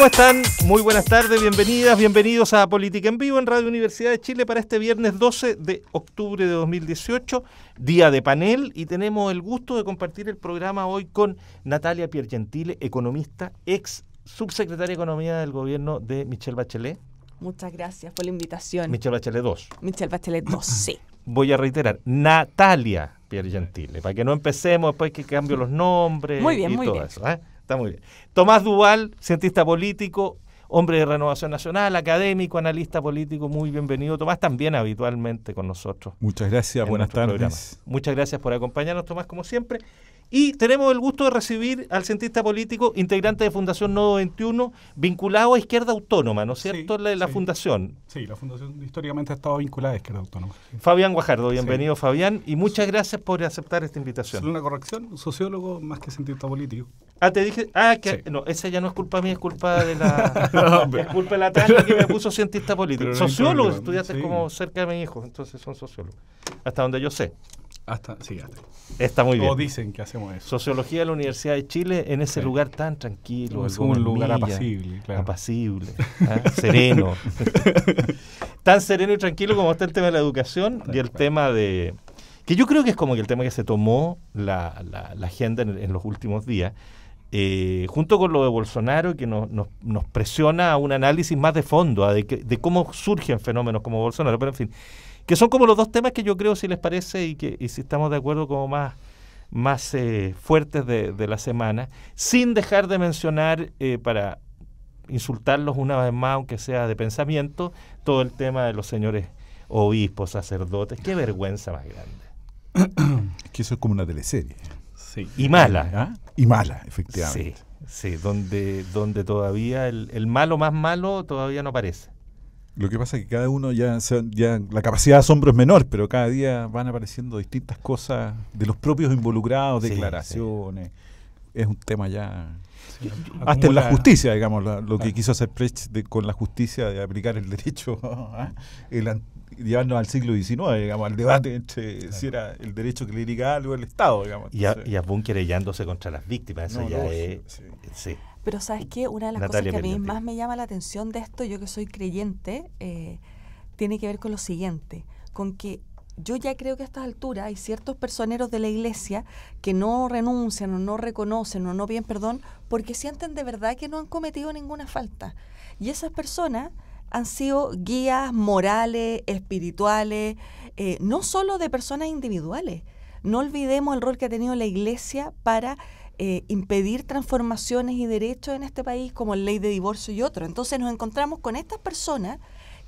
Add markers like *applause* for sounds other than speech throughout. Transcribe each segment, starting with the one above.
¿Cómo están? Muy buenas tardes, bienvenidas, bienvenidos a Política en Vivo en Radio Universidad de Chile para este viernes 12 de octubre de 2018, día de panel, y tenemos el gusto de compartir el programa hoy con Natalia Piergentile, economista, ex subsecretaria de Economía del gobierno de Michelle Bachelet. Muchas gracias por la invitación. Michelle Bachelet 2. Michelle Bachelet 2, *clears throat* sí. Voy a reiterar, Natalia Piergentile, para que no empecemos después que cambio los nombres. Muy y todo Eso, ¿eh? Está muy bien. Tomás Duval, cientista político, hombre de Renovación Nacional, académico, analista político, muy bienvenido. Tomás también habitualmente con nosotros. Muchas gracias, buenas tardes. Muchas gracias por acompañarnos, Tomás, como siempre. Y tenemos el gusto de recibir al cientista político, integrante de Fundación Nodo 21, vinculado a Izquierda Autónoma, ¿no es cierto? Sí, la, fundación. Sí, la fundación históricamente ha estado vinculada a Izquierda Autónoma. Fabián Guajardo, bienvenido Fabián, y muchas gracias por aceptar esta invitación. una corrección, sociólogo más que cientista político. Ah, te dije, ah, que no, esa ya no es culpa mía, es culpa de la, *laughs* es culpa de la *laughs* tarde que me puso cientista político. Sociólogo, estudiaste como cerca de mi hijo, entonces son sociólogos, hasta donde yo sé. Hasta, Está muy bien. O dicen que hacemos eso. Sociología de la Universidad de Chile en ese lugar tan tranquilo. Es un lugar apacible. Claro. Apacible, ¿ah? sereno. *laughs* tan sereno y tranquilo como está el tema de la educación y el tema de... Que yo creo que es como que el tema que se tomó la, la, la agenda en, los últimos días, eh, junto con lo de Bolsonaro, que nos, nos, nos presiona a un análisis más de fondo, ¿ah? de, de cómo surgen fenómenos como Bolsonaro. Pero en fin, que son como los dos temas que yo creo, si les parece, y que si estamos de acuerdo, como más, más eh, fuertes de, de, la semana, sin dejar de mencionar, eh, para insultarlos una vez más, aunque sea de pensamiento, todo el tema de los señores obispos, sacerdotes. Qué vergüenza más grande. Es *coughs* que eso es como una teleserie. Sí. Y mala. ¿Ah? Y mala, efectivamente. Sí, donde, donde todavía el, el malo más malo todavía no aparece. Lo que pasa es que cada uno ya, ya la capacidad de asombro es menor, pero cada día van apareciendo distintas cosas de los propios involucrados, declaraciones. Es un tema ya hasta en la justicia, digamos, lo, que quiso hacer Precht con la justicia de aplicar el derecho, *laughs* ¿ah? el, llevarnos al siglo XIX, digamos, al debate entre si era el derecho que o el Estado, digamos. y, a, y a contra las víctimas, eso ya es... Sí. Pero ¿sabes qué? Una de las cosas que a mí más me llama la atención de esto, yo que soy creyente, eh, tiene que ver con lo siguiente, con que yo ya creo que a estas alturas hay ciertos personeros de la iglesia que no renuncian o no reconocen o no piden perdón porque sienten de verdad que no han cometido ninguna falta. Y esas personas han sido guías morales, espirituales, eh, no solo de personas individuales. No olvidemos el rol que ha tenido la iglesia para eh, impedir transformaciones y derechos en este país, como ley de divorcio y otro. Entonces nos encontramos con estas personas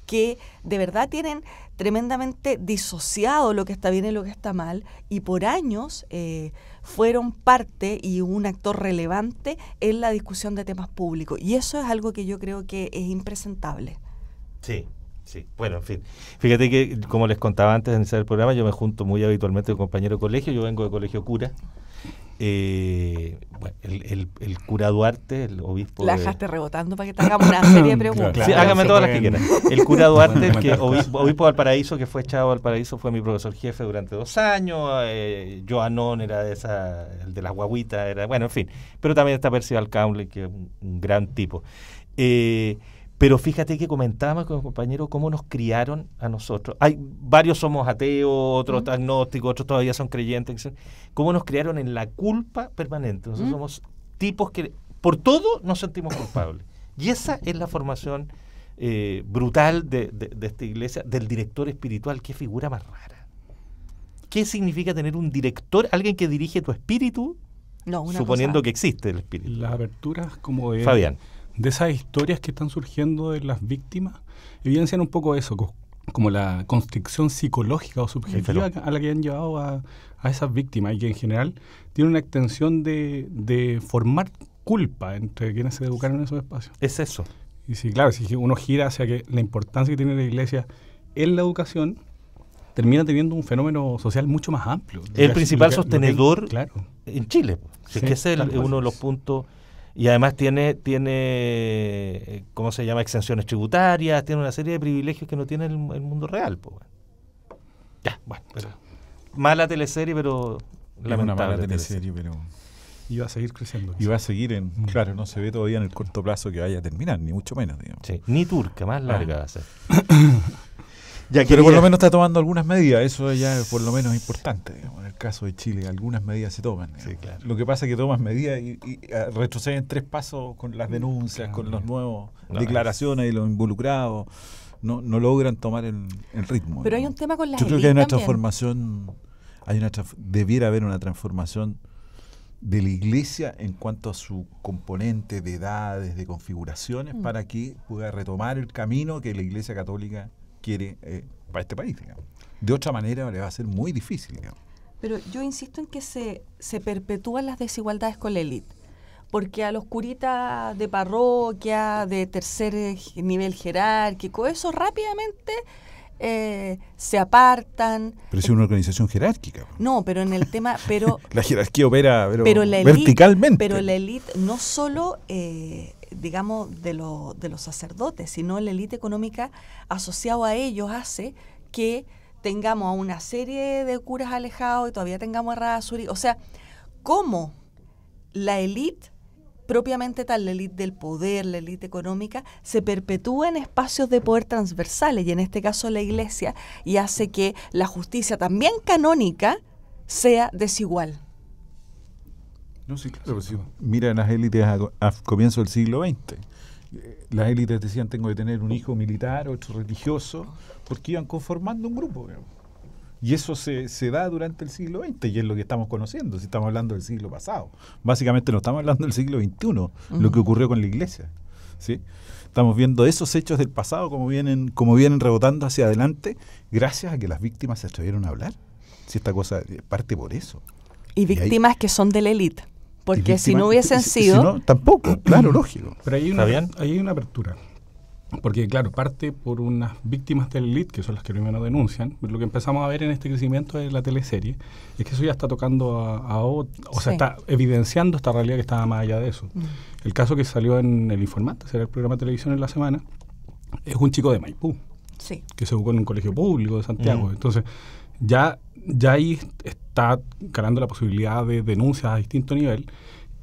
que de verdad tienen tremendamente disociado lo que está bien y lo que está mal, y por años eh, fueron parte y un actor relevante en la discusión de temas públicos. Y eso es algo que yo creo que es impresentable. Sí, Sí, bueno, en fin. Fíjate que, como les contaba antes de iniciar el programa, yo me junto muy habitualmente con compañero de colegio. Yo vengo de colegio cura, eh, bueno, el, el, cura Duarte, el obispo. La dejaste rebotando para que te hagamos una serie de *coughs* preguntas. hágame todas las que quieran. El cura Duarte, *laughs* que obispo, obispo del Paraíso, que fue echado al Paraíso, fue mi profesor jefe durante dos años. Eh, Joanón era de esa, el de las guaguitas, era, bueno, en fin. Pero también está Percival Campbell, que es un, un gran tipo. Eh, pero fíjate que comentábamos con el compañero cómo nos criaron a nosotros. Hay varios somos ateos, otros agnósticos, otros todavía son creyentes. Cómo nos criaron en la culpa permanente. Nosotros somos tipos que por todo nos sentimos culpables. Y esa es la formación eh, brutal de, esta iglesia, del director espiritual. Qué figura más rara. ¿Qué significa tener un director, alguien que dirige tu espíritu? No, suponiendo que existe el espíritu. Las aberturas como de Fabián de esas historias que están surgiendo de las víctimas evidencian un poco eso, como la constricción psicológica o subjetiva a la que han llevado a, esas víctimas y que en general tiene una extensión de, formar culpa entre quienes se educaron en esos espacios. Es eso. Y sí, claro, si uno gira hacia que la importancia que tiene la iglesia en la educación, termina teniendo un fenómeno social mucho más amplio. El principal sostenedor en Chile. que es uno de los puntos y además tiene, tiene, eh, ¿cómo se llama? Exenciones tributarias, tiene una serie de privilegios que no tiene el, mundo real. Ya, bueno. mala teleserie, pero la mala teleserie, pero... Y va a seguir creciendo. Y va a seguir en... Mm. Claro, no se ve todavía en el corto plazo que vaya a terminar, ni mucho menos, digamos. Sí, ni turca, más ah. larga va a ser. *coughs* Pero por lo menos está tomando algunas medidas, eso ya por lo menos es importante. En el caso de Chile, algunas medidas se toman. Lo que pasa es que tomas medidas y, ah, retroceden tres pasos con las denuncias, con las nuevas declaraciones y los involucrados. No, logran tomar el, ritmo. Pero hay un tema con la Yo creo que hay una transformación, hay una debiera haber una transformación de la iglesia en cuanto a su componente de edades, de configuraciones, mm. para que pueda retomar el camino que la iglesia católica quiere eh, para este país. De otra manera le va a ser muy difícil. Pero yo insisto en que se, se perpetúan las desigualdades con la élite porque a los curitas de parroquia, de tercer nivel jerárquico, eso rápidamente eh, se apartan. Pero es una organización jerárquica. No, pero en el tema, pero *laughs* la jerarquía opera pero, verticalmente. Pero la élite no solo eh, digamos, de, de los sacerdotes, sino la élite económica asociado a ellos hace que tengamos a una serie de curas alejados y todavía tengamos a Razuri. O sea, ¿cómo la élite propiamente tal, la élite del poder, la élite económica, se perpetúa en espacios de poder transversales, y en este caso la iglesia, y hace que la justicia también canónica sea desigual. No, sí, claro. mira las élites a, comienzo del siglo XX. Eh, las élites decían tengo que tener un hijo militar, otro religioso, porque iban conformando un grupo. Y eso se, se, da durante el siglo XX y es lo que estamos conociendo, si estamos hablando del siglo pasado. Básicamente no estamos hablando del siglo XXI, lo que ocurrió con la iglesia. ¿sí? Estamos viendo esos hechos del pasado como vienen, como vienen rebotando hacia adelante gracias a que las víctimas se atrevieron a hablar. Si esta cosa eh, parte por eso. Y víctimas que son de la élite. Porque si no hubiesen sido... tampoco, claro, mm. lógico. Pero hay una, hay una apertura. Porque, claro, parte por unas víctimas del elite, que son las que primero denuncian. Lo que empezamos a ver en este crecimiento de la teleserie es que eso ya está tocando a, a o, sea, está evidenciando esta realidad que estaba más allá de eso. Mm. El caso que salió en El Informante, será el programa de televisión en la semana, es un chico de Maipú, sí. que se educó en un colegio público de Santiago. Mm. Entonces, ya ya ahí está carando la posibilidad de denuncias a distinto nivel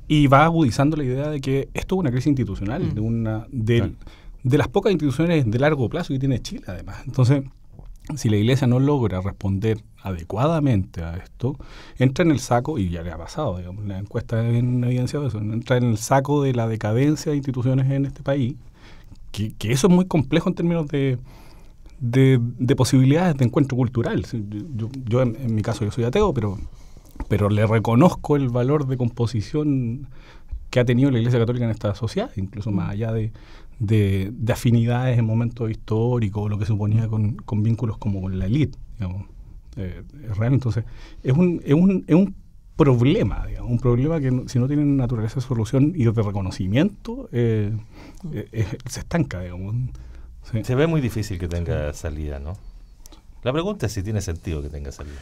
y va agudizando la idea de que esto es una crisis institucional, mm. de, una, de, las pocas instituciones de largo plazo que tiene Chile, además. Entonces, si la iglesia no logra responder adecuadamente a esto, entra en el saco, y ya le ha pasado, digamos, la encuesta en evidenciado eso, entra en el saco de la decadencia de instituciones en este país, que, que eso es muy complejo en términos de, de, posibilidades de encuentro cultural. Yo, en, mi caso, yo soy ateo, pero, pero le reconozco el valor de composición que ha tenido la Iglesia Católica en esta sociedad, incluso más allá de, de, afinidades en momentos históricos, lo que suponía con, con vínculos como con la élite, eh, es real. Entonces, es un, es un, es un problema, un problema que si no tiene naturaleza de solución y de reconocimiento, eh, eh, se estanca, digamos. Se ve muy difícil que tenga salida, ¿no? La pregunta es si tiene sentido que tenga salida.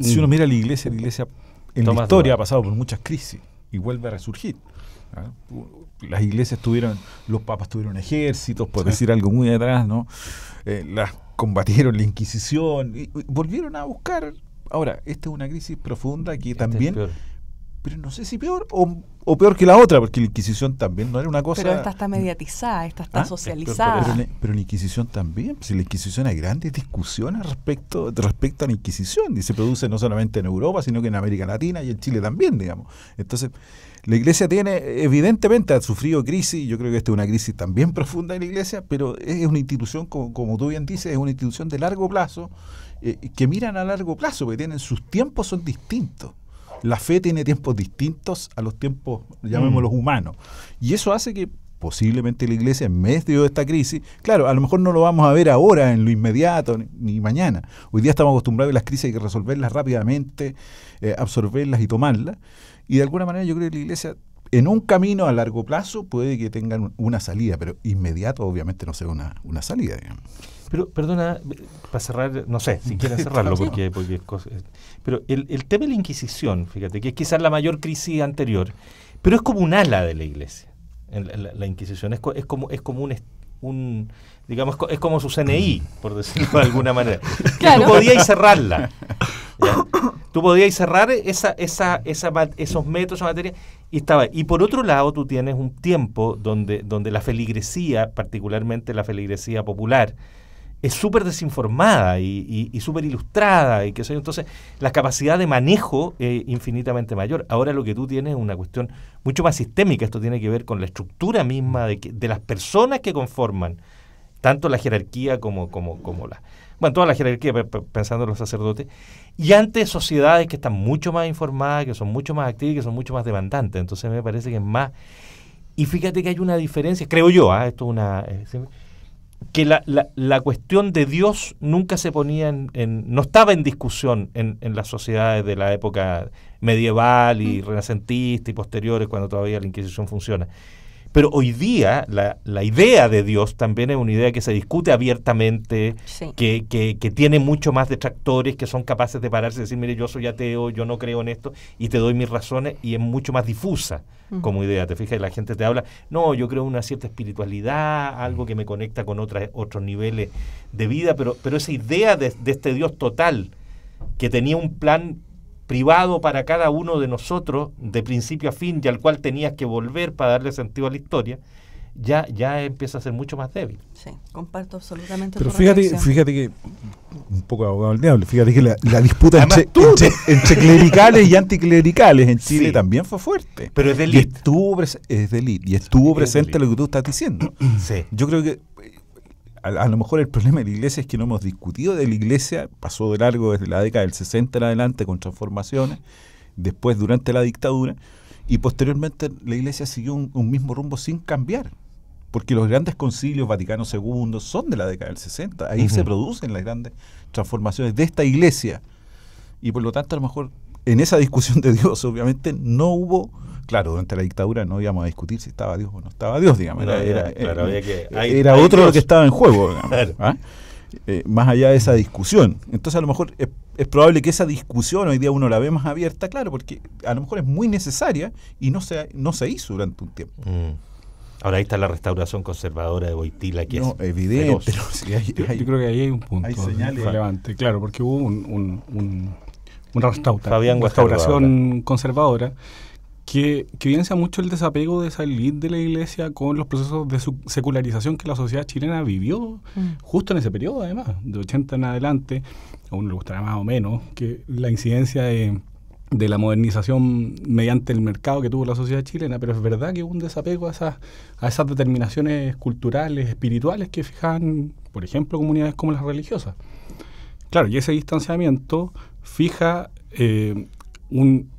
si uno mira la iglesia, la iglesia en la historia ha pasado por muchas crisis y vuelve a resurgir. ¿ah? Las iglesias tuvieron, los papas tuvieron ejércitos, por decir algo muy atrás, ¿no? Eh, las combatieron la Inquisición y, volvieron a buscar. Ahora, esta es una crisis profunda que este también pero no sé si peor o, peor que la otra, porque la Inquisición también no era una cosa. Pero esta está mediatizada, esta está ah, socializada. Pero, la Inquisición también, si la Inquisición hay grandes discusiones respecto, respecto a la Inquisición, y se produce no solamente en Europa, sino que en América Latina y en Chile también, digamos. Entonces, la Iglesia tiene, evidentemente, ha sufrido crisis, yo creo que esta es una crisis también *laughs* profunda en la Iglesia, pero es una institución, como, como tú bien dices, es una institución de largo plazo, eh, que miran a largo plazo, que tienen sus tiempos son distintos. La fe tiene tiempos distintos a los tiempos, llamémoslos mm. humanos. Y eso hace que posiblemente la iglesia en medio de esta crisis, claro, a lo mejor no lo vamos a ver ahora, en lo inmediato, ni mañana. Hoy día estamos acostumbrados a las crisis, hay que resolverlas rápidamente, eh, absorberlas y tomarlas. Y de alguna manera yo creo que la iglesia en un camino a largo plazo puede que tengan una salida, pero inmediato obviamente no sea una, una salida. Pero, perdona, para cerrar, no sé, si quieren *laughs* cerrarlo, porque, es cosa, Pero el, el tema de la Inquisición, fíjate, que es quizás la mayor crisis anterior, pero es como un ala de la Iglesia. La, la, Inquisición es, es, como, es como un un digamos es como su CNI, por decirlo de alguna manera. *laughs* Tú podías *laughs* cerrarla. Tú podías cerrar esa, esa, esa, esos métodos, esa materia, y estaba. Y por otro lado, tú tienes un tiempo donde, donde la feligresía, particularmente la feligresía popular, es súper desinformada y, y, súper ilustrada y que sé Entonces, la capacidad de manejo es infinitamente mayor. Ahora lo que tú tienes es una cuestión mucho más sistémica. Esto tiene que ver con la estructura misma de, de las personas que conforman tanto la jerarquía como, como, como la... Bueno, toda la jerarquía, pensando en los sacerdotes, y antes sociedades que están mucho más informadas, que son mucho más activas y que son mucho más demandantes. Entonces me parece que es más... Y fíjate que hay una diferencia, creo yo, ¿ah? esto es una... Eh, que la, la, la, cuestión de Dios nunca se ponía en, no estaba en discusión en, en, las sociedades de la época medieval y mm. renacentista y posteriores, cuando todavía la Inquisición funciona. Pero hoy día la, idea de Dios también es una idea que se discute abiertamente, que, que, tiene mucho más detractores que son capaces de pararse y decir, mire, yo soy ateo, yo no creo en esto, y te doy mis razones, y es mucho más difusa como idea. Te fijas, la gente te habla, no, yo creo en una cierta espiritualidad, algo que me conecta con otros niveles de vida, pero, pero esa idea de, de este Dios total, que tenía un plan privado para cada uno de nosotros, de principio a fin, y al cual tenías que volver para darle sentido a la historia, ya, ya empieza a ser mucho más débil. Sí, comparto absolutamente. Pero fíjate, fíjate que, un poco abogado al diablo, fíjate que la, disputa entre, clericales y anticlericales en Chile también fue fuerte. Pero es delito. Y estuvo, es delito, y estuvo presente lo que tú estás diciendo. Sí. Yo creo que a, lo mejor el problema de la iglesia es que no hemos discutido de la iglesia, pasó de largo desde la década del 60 en adelante con transformaciones, después durante la dictadura, y posteriormente la iglesia siguió un, mismo rumbo sin cambiar, porque los grandes concilios, Vaticano II, son de la década del 60, ahí se producen las grandes transformaciones de esta iglesia, y por lo tanto a lo mejor en esa discusión de Dios obviamente no hubo Claro, durante la dictadura no íbamos a discutir si estaba Dios o no estaba Dios, digamos. Era, otro lo que estaba en juego, *laughs* ¿ah? eh, más allá de esa discusión. Entonces, a lo mejor es, probable que esa discusión hoy día uno la ve más abierta, claro, porque a lo mejor es muy necesaria y no se, no se hizo durante un tiempo. Mm. Ahora ahí está la restauración conservadora de Boitila, que no, es evidente. yo, creo que ahí hay un punto relevante, claro, porque hubo una restauración conservadora que, evidencia mucho el desapego de salir de la iglesia con los procesos de secularización que la sociedad chilena vivió mm. justo en ese periodo, además, de 80 en adelante, a uno le gustará más o menos, que la incidencia de, la modernización mediante el mercado que tuvo la sociedad chilena, pero es verdad que hubo un desapego a esas, determinaciones culturales, espirituales que fijaban, por ejemplo, comunidades como las religiosas. Claro, y ese distanciamiento fija eh, un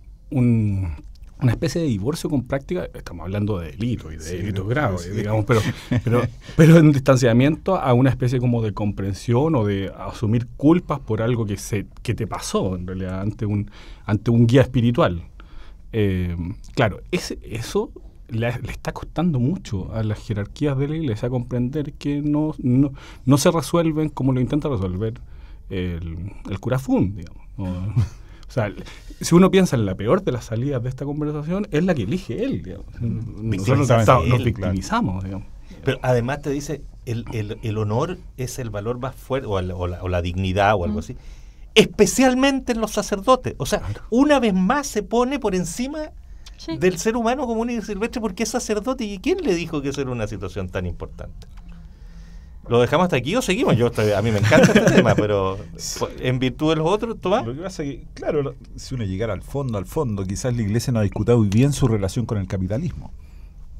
una especie de divorcio con práctica, estamos hablando de delitos y de delitos graves, digamos, pero, *laughs* pero, pero, en distanciamiento a una especie como de comprensión o de asumir culpas por algo que, se, que te pasó en realidad ante un, ante un guía espiritual. Eh, claro, ese, eso le, está costando mucho a las jerarquías de la iglesia comprender que no, no, se resuelven como lo intenta resolver el, el curafún, digamos. *laughs* O sea, si uno piensa en la peor de las salidas de esta conversación, es la que elige él. nos victimizamos. Digamos. Pero además te dice, el, honor es el valor más fuerte, o, la, o la, dignidad o algo así. Especialmente en los sacerdotes. O sea, una vez más se pone por encima del ser humano común y silvestre porque es sacerdote. ¿Y quién le dijo que eso era una situación tan importante? ¿Lo dejamos hasta aquí o seguimos? Yo a mí me encanta este *laughs* tema, pero en virtud de los otros, Tomás. Lo que pasa es que, claro, si uno llegara al fondo, al fondo, quizás la iglesia no ha discutido muy bien su relación con el capitalismo.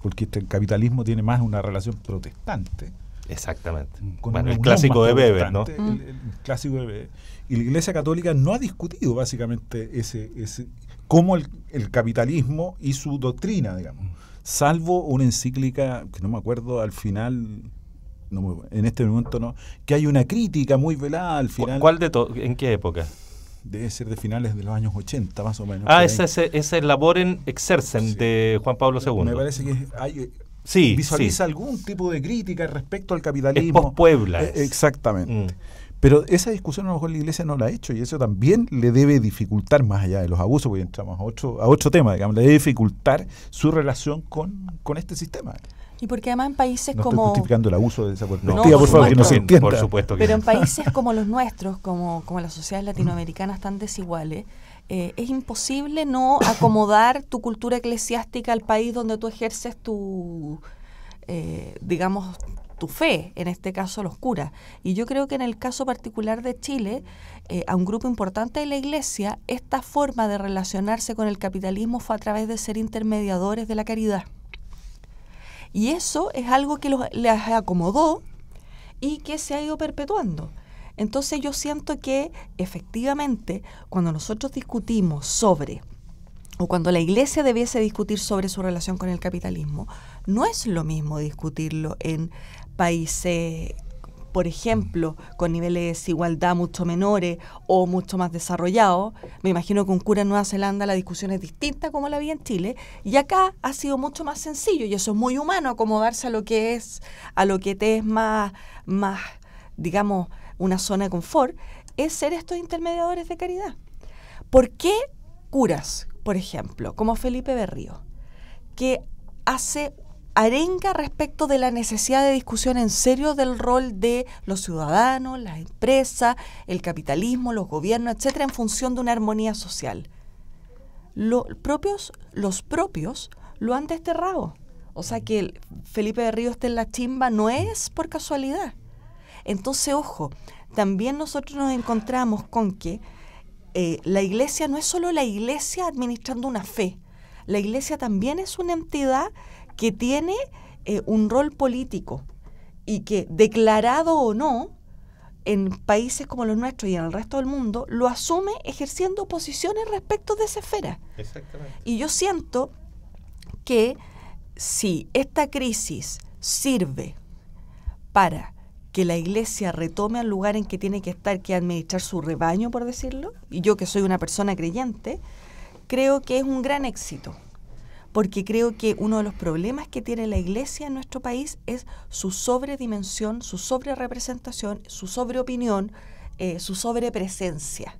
Porque el este capitalismo tiene más una relación protestante. Exactamente. Mm, con bueno, el clásico de Weber, ¿no? Mm. El, clásico de Weber. Y la iglesia católica no ha discutido básicamente ese, cómo el capitalismo y su doctrina, digamos. Mm. Salvo una encíclica, que no me acuerdo, al final en este momento no, que hay una crítica muy velada al final. ¿Cuál de todo? ¿En qué época? Debe ser de finales de los años 80, más o menos. Ah, ese, ese, ese Laboren Exercen de Juan Pablo II. Me parece que hay, eh, sí, visualiza algún tipo de crítica respecto al capitalismo. Es Puebla. Eh, exactamente. Mm. Pero esa discusión a lo mejor la iglesia no la ha hecho y eso también le debe dificultar, más allá de los abusos, porque entramos a otro, a otro tema, digamos, le debe dificultar su relación con, con este sistema. Y porque además en países no como... justificando el abuso de esa no, por favor, no Por supuesto Pero en países como los nuestros, como, como las sociedades latinoamericanas tan desiguales, eh, es imposible no *coughs* acomodar tu cultura eclesiástica al país donde tú ejerces tu, eh, digamos, tu fe, en este caso los curas. Y yo creo que en el caso particular de Chile, eh, a un grupo importante de la iglesia, esta forma de relacionarse con el capitalismo fue a través de ser intermediadores de la caridad. Y eso es algo que los, les acomodó y que se ha ido perpetuando. Entonces yo siento que efectivamente cuando nosotros discutimos sobre o cuando la iglesia debiese discutir sobre su relación con el capitalismo, no es lo mismo discutirlo en países por ejemplo, con niveles de desigualdad mucho menores o mucho más desarrollados. Me imagino que un cura en Nueva Zelanda la discusión es distinta como la vi en Chile. Y acá ha sido mucho más sencillo y eso es muy humano, acomodarse a lo que es, a lo que te es más, más digamos, una zona de confort, es ser estos intermediadores de caridad. ¿Por qué curas, por ejemplo, como Felipe Berrío, que hace arenga respecto de la necesidad de discusión en serio del rol de los ciudadanos, las empresas, el capitalismo, los gobiernos, etcétera, en función de una armonía social. propios, los propios lo han desterrado. O sea que Felipe de Río esté en la chimba no es por casualidad. Entonces, ojo, también nosotros nos encontramos con que eh, la iglesia no es solo la iglesia administrando una fe, la iglesia también es una entidad que tiene eh, un rol político y que, declarado o no, en países como los nuestros y en el resto del mundo, lo asume ejerciendo posiciones respecto de esa esfera. Y yo siento que si esta crisis sirve para que la iglesia retome al lugar en que tiene que estar, que administrar su rebaño, por decirlo, y yo que soy una persona creyente, creo que es un gran éxito porque creo que uno de los problemas que tiene la iglesia en nuestro país es su sobredimensión, su sobrerepresentación, su sobreopinión, eh, su sobrepresencia.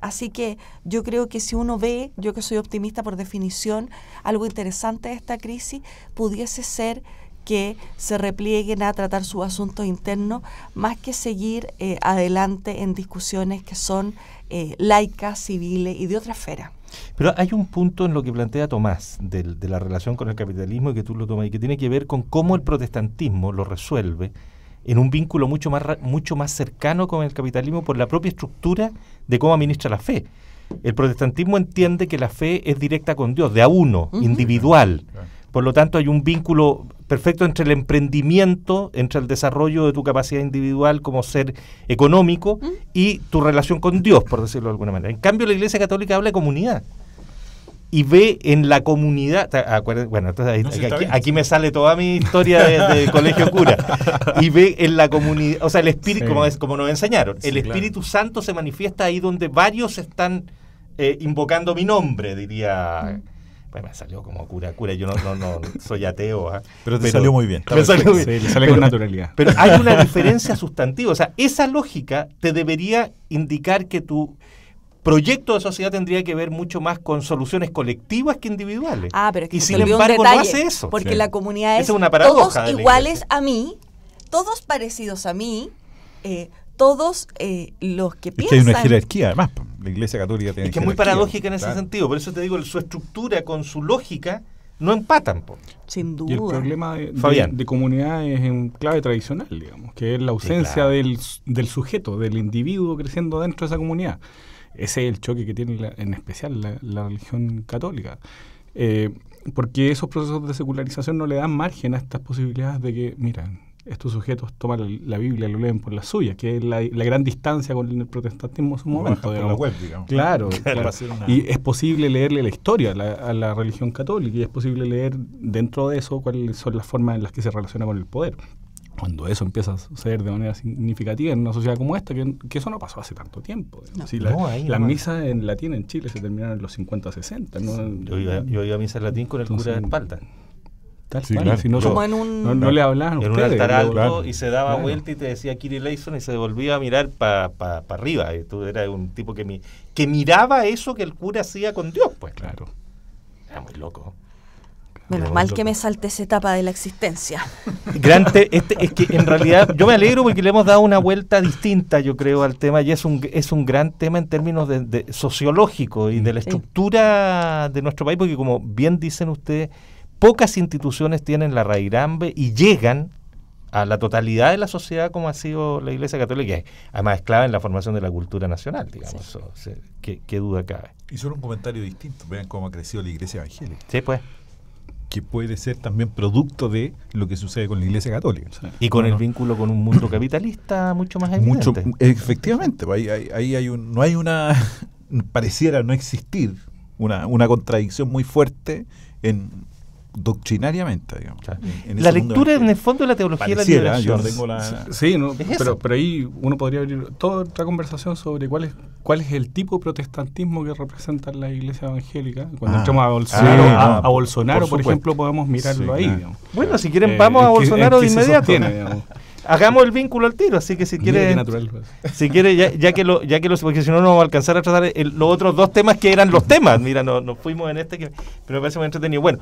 Así que yo creo que si uno ve, yo que soy optimista por definición, algo interesante de esta crisis pudiese ser que se replieguen a tratar sus asuntos internos más que seguir eh, adelante en discusiones que son eh, laicas, civiles y de otra esfera. Pero hay un punto en lo que plantea Tomás de, la relación con el capitalismo y que tú lo tomas y que tiene que ver con cómo el protestantismo lo resuelve en un vínculo mucho más, mucho más cercano con el capitalismo por la propia estructura de cómo administra la fe. El protestantismo entiende que la fe es directa con Dios, de a uno, individual. Por lo tanto, hay un vínculo perfecto entre el emprendimiento, entre el desarrollo de tu capacidad individual como ser económico y tu relación con Dios, por decirlo de alguna manera. En cambio, la Iglesia Católica habla de comunidad y ve en la comunidad, bueno, aquí, me sale toda mi historia de, *laughs* colegio cura, y ve en la comunidad, o sea, el espíritu, como, nos enseñaron, el Espíritu Santo se manifiesta ahí donde varios están eh, invocando mi nombre, diría pues me salió como cura, cura. Yo no, no, no soy ateo. ¿ah? Pero te salió muy bien. Me salió bien. sale con naturalidad. Pero hay una diferencia sustantiva. O sea, esa lógica te debería indicar que tu proyecto de sociedad tendría que ver mucho más con soluciones colectivas que individuales. Ah, pero es que y sin embargo no hace eso. Porque la comunidad es, es una todos iguales a mí, todos parecidos a mí, eh, todos eh, los que es piensan... Que hay una jerarquía además la Iglesia Católica tiene. Es que es muy paradójica en ese sentido, por eso te digo, su estructura con su lógica no empatan. Sin duda. el problema de, de, de, comunidades en clave tradicional, digamos, que es la ausencia del, sujeto, del individuo creciendo dentro de esa comunidad. Ese es el choque que tiene en especial la, religión católica. Eh, porque esos procesos de secularización no le dan margen a estas posibilidades de que, mira, estos sujetos toman la Biblia y lo leen por la suya, que es la, gran distancia con el protestantismo en su momento. claro, *laughs* y es posible leerle la historia a la religión católica y es posible leer dentro de eso cuáles son las formas en las que se relaciona con el poder. Cuando eso empieza a suceder de manera significativa en una sociedad como esta, que, eso no pasó hace tanto tiempo. la, misa las en latín en Chile se terminaron en los 50, 60. Yo, iba, a misa en latín con el cura de espalda no, Como en un, altar alto y se daba vuelta y te decía Kiri Leyson y se volvía a mirar para arriba. Y eh, tú eras un tipo que, que miraba eso que el cura hacía con Dios, pues. Claro. Era muy loco. Menos mal que me salte esa etapa de la existencia. *laughs* grande este, es que en realidad yo me alegro porque le hemos dado una vuelta distinta, yo creo, al tema y es un, es un gran tema en términos de, sociológico y de la estructura de nuestro país, porque como bien dicen ustedes, pocas instituciones tienen la rairambe y llegan a la totalidad de la sociedad como ha sido la Iglesia Católica, además es clave en la formación de la cultura nacional, digamos. ¿qué, duda cabe? Y solo un comentario distinto, vean cómo ha crecido la Iglesia Evangélica. Sí, pues. Que puede ser también producto de lo que sucede con la Iglesia Católica. y con el vínculo con un mundo capitalista mucho más evidente. efectivamente, pues, ahí, hay un, no hay una... *laughs* pareciera no existir una contradicción muy fuerte en doctrinariamente, digamos. la lectura en el fondo de la teología de la liberación. Sí, pero, ahí uno podría abrir toda otra conversación sobre cuál es, cuál es el tipo de protestantismo que representa la iglesia evangélica. Cuando ah. entramos a ah, Bolsonaro, por, ejemplo, podemos mirarlo ahí. Bueno, si quieren, eh, vamos a Bolsonaro de inmediato. Hagamos el vínculo al tiro, así que si quiere, pues. si quiere ya, que lo, ya que lo, porque si no no vamos a alcanzar a tratar los otros dos temas que eran los temas. Mira, nos fuimos en este, que, pero me parece muy entretenido. Bueno,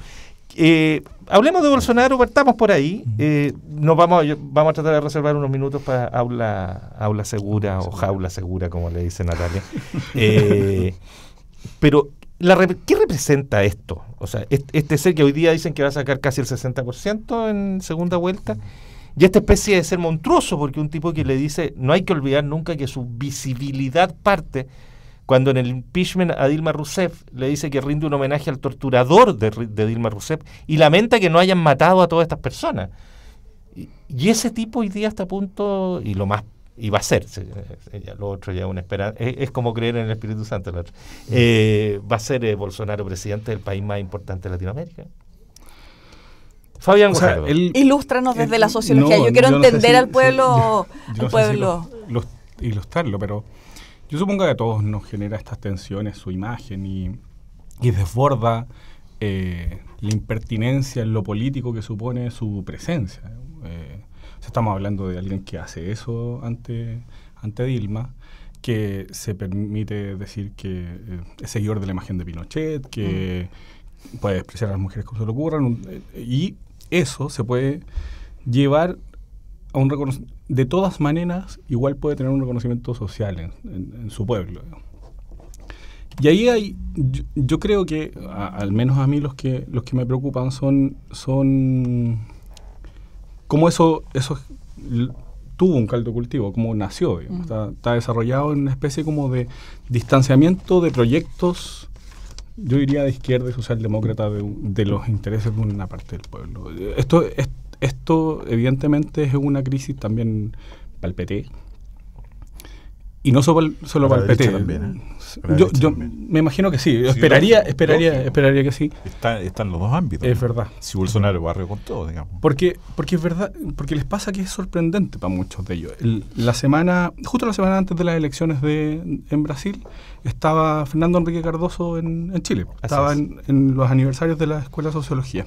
eh, hablemos de Bolsonaro, partamos por ahí. Eh, nos vamos, a, vamos a tratar de reservar unos minutos para aula, aula segura o jaula segura, como le dice Natalia. *laughs* Eh, pero, ¿qué representa esto? O sea, este ser que hoy día dicen que va a sacar casi el 60% en segunda vuelta. Y esta especie de ser monstruoso, porque un tipo que le dice, no hay que olvidar nunca que su visibilidad parte cuando en el impeachment a Dilma Rousseff le dice que rinde un homenaje al torturador de, Dilma Rousseff y lamenta que no hayan matado a todas estas personas. Y, ese tipo hoy día está a punto, y lo más y va a ser, eh, eh, lo otro ya una esperanza, es, como creer en el Espíritu Santo, mm. eh, va a ser Bolsonaro presidente del país más importante de Latinoamérica. Fabián ilustranos Ilústranos desde la sociología, yo quiero entender al pueblo. pueblo. ilustrarlo, pero yo supongo que a todos nos genera estas tensiones su imagen y, y desborda eh, la impertinencia en lo político que supone su presencia. Eh, estamos hablando de alguien que hace eso ante, ante Dilma, que se permite decir que eh, es seguidor de la imagen de Pinochet, que mm. puede despreciar a las mujeres como se le ocurran, y eso se puede llevar de todas maneras, igual puede tener un reconocimiento social en, su pueblo. Y ahí hay, yo, creo que, al menos a mí los que, los que me preocupan son, son cómo eso, eso tuvo un caldo cultivo, cómo nació, mm. está, desarrollado en una especie como de distanciamiento de proyectos, yo diría de izquierda y socialdemócrata, de, los intereses de una parte del pueblo. Esto, esto esto evidentemente es una crisis también para el PT. Y no solo, para, el PT. Yo, me imagino que sí. esperaría, esperaría, esperaría que sí. Están los dos ámbitos. Es verdad. Si Bolsonaro barrio con todo, digamos. Porque, porque es verdad, porque les pasa que es sorprendente para muchos de ellos. la semana, justo la semana antes de las elecciones de, en Brasil, estaba Fernando Enrique Cardoso en, en Chile. estaba en, los aniversarios de la Escuela de Sociología.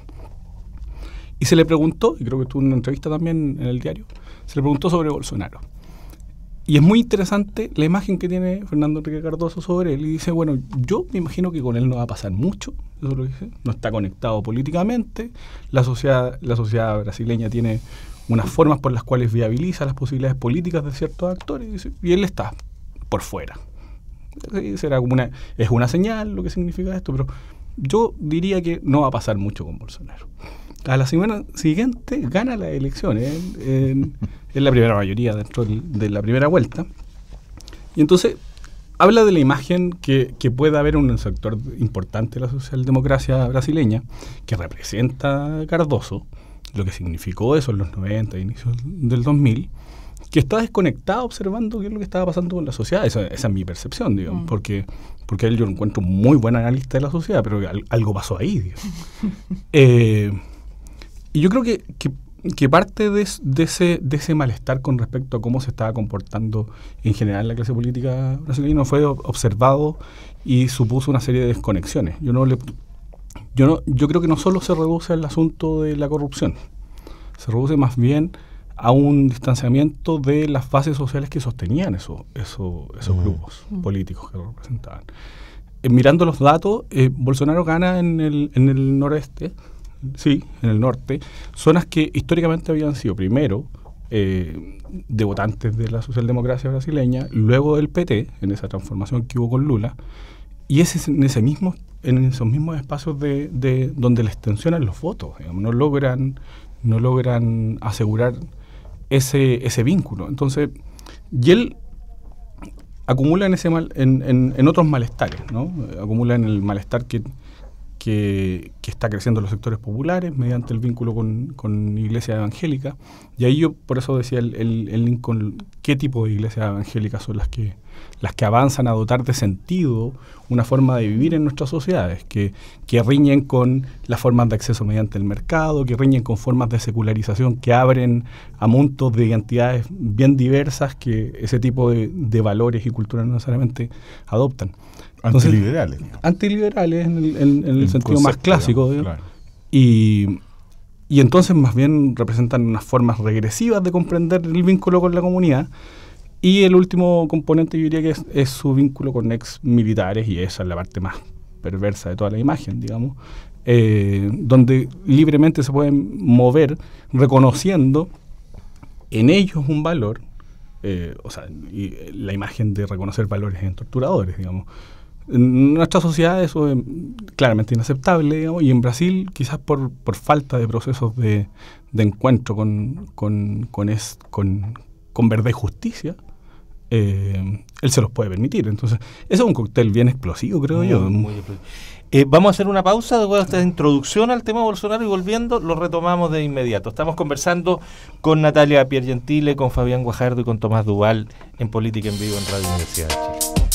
Y se le preguntó, y creo que tuvo una entrevista también en el diario, se le preguntó sobre Bolsonaro. Y es muy interesante la imagen que tiene Fernando Enrique Cardoso sobre él. Y dice, bueno, yo me imagino que con él no va a pasar mucho, eso lo dice, no está conectado políticamente, la sociedad, brasileña tiene unas formas por las cuales viabiliza las posibilidades políticas de ciertos actores, y, él está por fuera. será una, es una señal lo que significa esto, pero yo diría que no va a pasar mucho con Bolsonaro a la semana siguiente gana las elecciones en, *laughs* la primera mayoría dentro de la primera vuelta. Y entonces habla de la imagen que, que puede haber un sector importante de la socialdemocracia brasileña que representa Cardoso, lo que significó eso en los 90, inicios del 2000, que está desconectado observando qué es lo que estaba pasando con la sociedad. Esa, esa es mi percepción, digamos, mm. porque, porque él yo lo encuentro muy buen analista de la sociedad, pero algo pasó ahí. dios *laughs* eh, y yo creo que, parte de, ese, de ese malestar con respecto a cómo se estaba comportando en general la clase política brasileña fue observado y supuso una serie de desconexiones. Yo no le yo no yo creo que no solo se reduce al asunto de la corrupción, se reduce más bien a un distanciamiento de las bases sociales que sostenían esos mm. grupos mm. políticos que representaban. Eh, mirando los datos, eh, Bolsonaro gana en el, en el noreste, sí, en el norte, zonas que históricamente habían sido primero eh, de votantes de la socialdemocracia brasileña, luego del PT, en esa transformación que hubo con Lula, y es en, ese mismo, en esos mismos espacios de, de donde les tensionan los votos, no, logran, no logran asegurar ese, ese vínculo. Entonces, y él acumula en, ese mal, en, en, en otros malestares, ¿no? acumula en el malestar que que, está creciendo en los sectores populares mediante el vínculo con, con iglesia evangélica. Y ahí yo por eso decía el, link con qué tipo de iglesias evangélicas son las que las que avanzan a dotar de sentido una forma de vivir en nuestras sociedades, que, que riñen con las formas de acceso mediante el mercado, que riñen con formas de secularización que abren a montos de identidades bien diversas que ese tipo de, valores y culturas no necesariamente adoptan. antiliberales. Antiliberales en el, sentido más clásico. Y, y entonces más bien representan unas formas regresivas de comprender el vínculo con la comunidad y el último componente yo diría que es, su vínculo con ex militares y esa es la parte más perversa de toda la imagen, digamos, eh, donde libremente se pueden mover reconociendo en ellos un valor, eh, o sea, y eh, la imagen de reconocer valores en torturadores, digamos. En nuestra sociedad eso es claramente inaceptable, digamos, y en Brasil quizás por, por falta de procesos de, de encuentro con, con, con, con y justicia, eh, él se los puede permitir. Entonces, eso es un cóctel bien explosivo, creo mm, yo. Eh, vamos a hacer una pausa después de esta introducción al tema Bolsonaro y volviendo lo retomamos de inmediato. Estamos conversando con Natalia Piergentile, con Fabián Guajardo y con Tomás Duval en Política en Vivo en Radio Universidad de Chile.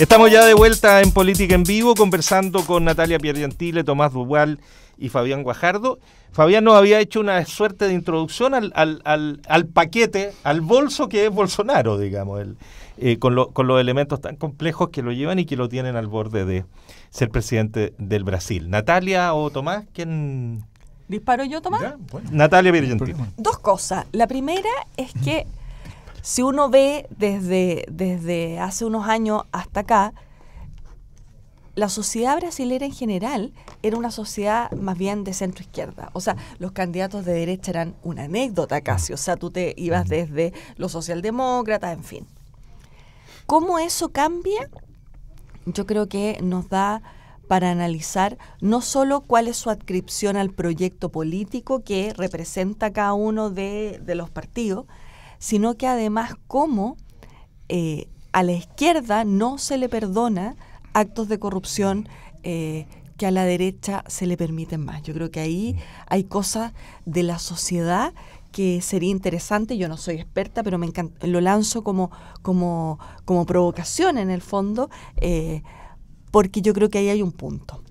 Estamos ya de vuelta en Política en Vivo, conversando con Natalia Piergentile, Tomás Duval y Fabián Guajardo. Fabián nos había hecho una suerte de introducción al, paquete, al bolso que es Bolsonaro, digamos, eh, con, los elementos tan complejos que lo llevan y que lo tienen al borde de ser presidente del Brasil. Natalia o Tomás, ¿quién, ¿Disparo yo, Tomás? Natalia Piergentile. Dos cosas. La primera es que si uno ve desde, hace unos años hasta acá, la sociedad brasileña en general era una sociedad más bien de centro izquierda. O sea, los candidatos de derecha eran una anécdota casi. O sea, tú te ibas desde los socialdemócratas, en fin. ¿Cómo eso cambia? Yo creo que nos da para analizar no solo cuál es su adscripción al proyecto político que representa cada uno de los partidos, sino que además cómo eh, a la izquierda no se le perdona actos de corrupción eh, que a la derecha se le permiten más. Yo creo que ahí hay cosas de la sociedad que sería interesante, yo no soy experta, pero me lo lanzo como, como, provocación en el fondo, eh, porque yo creo que ahí hay un punto.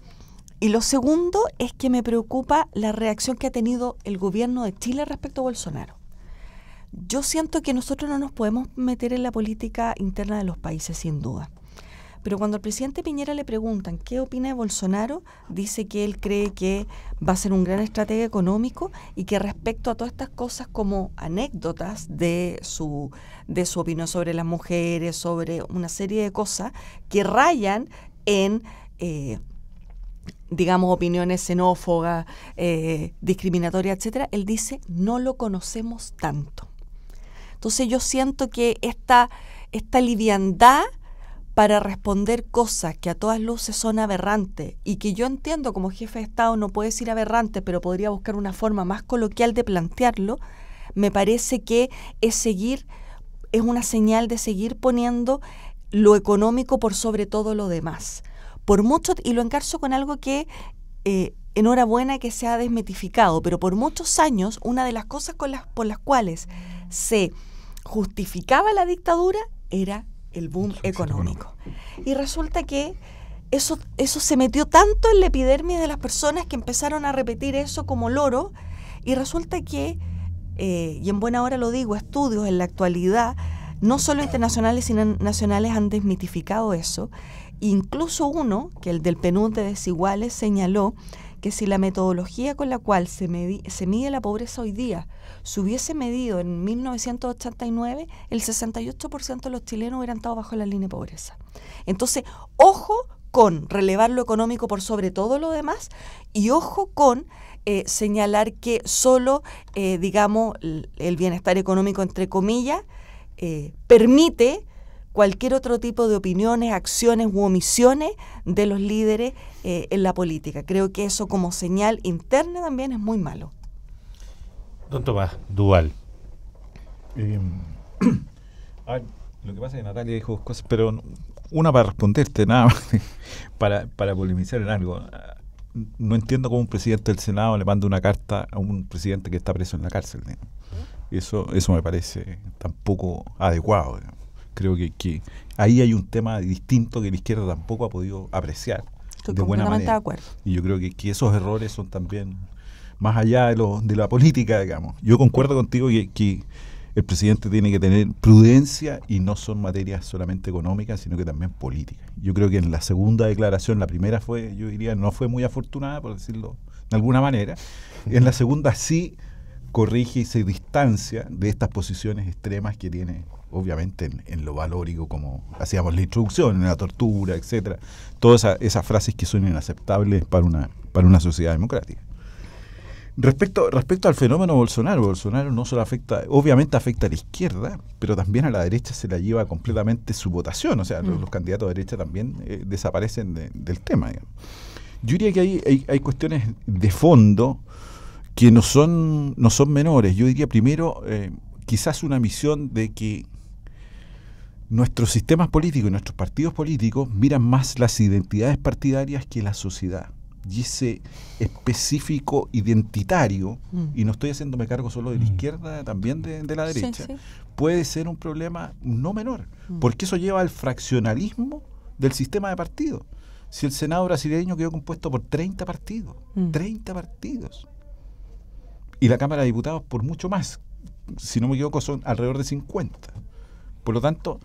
Y lo segundo es que me preocupa la reacción que ha tenido el gobierno de Chile respecto a Bolsonaro. Yo siento que nosotros no nos podemos meter en la política interna de los países, sin duda. Pero cuando al presidente Piñera le preguntan qué opina de Bolsonaro, dice que él cree que va a ser un gran estratega económico y que respecto a todas estas cosas como anécdotas de su, de su opinión sobre las mujeres, sobre una serie de cosas que rayan en... Eh, digamos, opiniones xenófobas, eh, discriminatorias, etcétera, él dice, no lo conocemos tanto. Entonces yo siento que esta, esta liviandad para responder cosas que a todas luces son aberrantes y que yo entiendo como jefe de Estado no puedes ir aberrante, pero podría buscar una forma más coloquial de plantearlo, me parece que es seguir, es una señal de seguir poniendo lo económico por sobre todo lo demás. Por mucho, y lo encarzo con algo que eh, enhorabuena que se ha desmetificado, pero por muchos años una de las cosas con las, por las cuales se justificaba la dictadura era el boom económico. Y resulta que eso, se metió tanto en la epidermis de las personas que empezaron a repetir eso como loro. Y resulta que, eh, y en buena hora lo digo, estudios en la actualidad, no solo internacionales, sino nacionales, han desmitificado eso. Incluso uno, que el del PNUD de Desiguales, señaló que si la metodología con la cual se mide la pobreza hoy día si hubiese medido en 1989, el 68% de los chilenos hubieran estado bajo la línea de pobreza. Entonces, ojo con relevar lo económico por sobre todo lo demás y ojo con eh, señalar que solo, eh, digamos, el bienestar económico, entre comillas, eh, permite cualquier otro tipo de opiniones, acciones u omisiones de los líderes en la política. Creo que eso como señal interna también es muy malo. Don Tomás Dual. ver, eh, *clears throat* lo que pasa es que Natalia dijo dos cosas, pero una para responderte, nada *laughs* para, para polemizar en algo. No entiendo cómo un presidente del Senado le manda una carta a un presidente que está preso en la cárcel. Eso, eso me parece tampoco adecuado. Creo que, ahí hay un tema distinto que la izquierda tampoco ha podido apreciar. de buena manera. Y yo creo que, que, esos errores son también más allá de, lo, de la política, digamos. Yo concuerdo contigo que, el presidente tiene que tener prudencia y no son materias solamente económicas, sino que también políticas. Yo creo que en la segunda declaración, la primera fue, yo diría, no fue muy afortunada, por decirlo de alguna manera. En la segunda sí corrige y se distancia de estas posiciones extremas que tiene, obviamente, en, lo valórico, como hacíamos la introducción, en la tortura, etcétera. Todas esas, esas frases que son inaceptables para una, para una sociedad democrática. Respecto, respecto al fenómeno Bolsonaro, Bolsonaro no solo afecta, obviamente afecta a la izquierda, pero también a la derecha se la lleva completamente su votación, o sea, mm. los, candidatos de derecha también eh, desaparecen del tema. Yo diría que hay, cuestiones de fondo que no son, no son menores. Yo diría primero, eh, quizás una misión de que nuestros sistemas políticos y nuestros partidos políticos miran más las identidades partidarias que la sociedad y ese específico identitario, mm. y no estoy haciéndome cargo solo de la mm. izquierda, también de, la derecha, puede ser un problema no menor, mm. porque eso lleva al fraccionalismo del sistema de partidos. Si el Senado brasileño quedó compuesto por 30 partidos, 30 partidos, y la Cámara de Diputados por mucho más, si no me equivoco son alrededor de 50. Por lo tanto,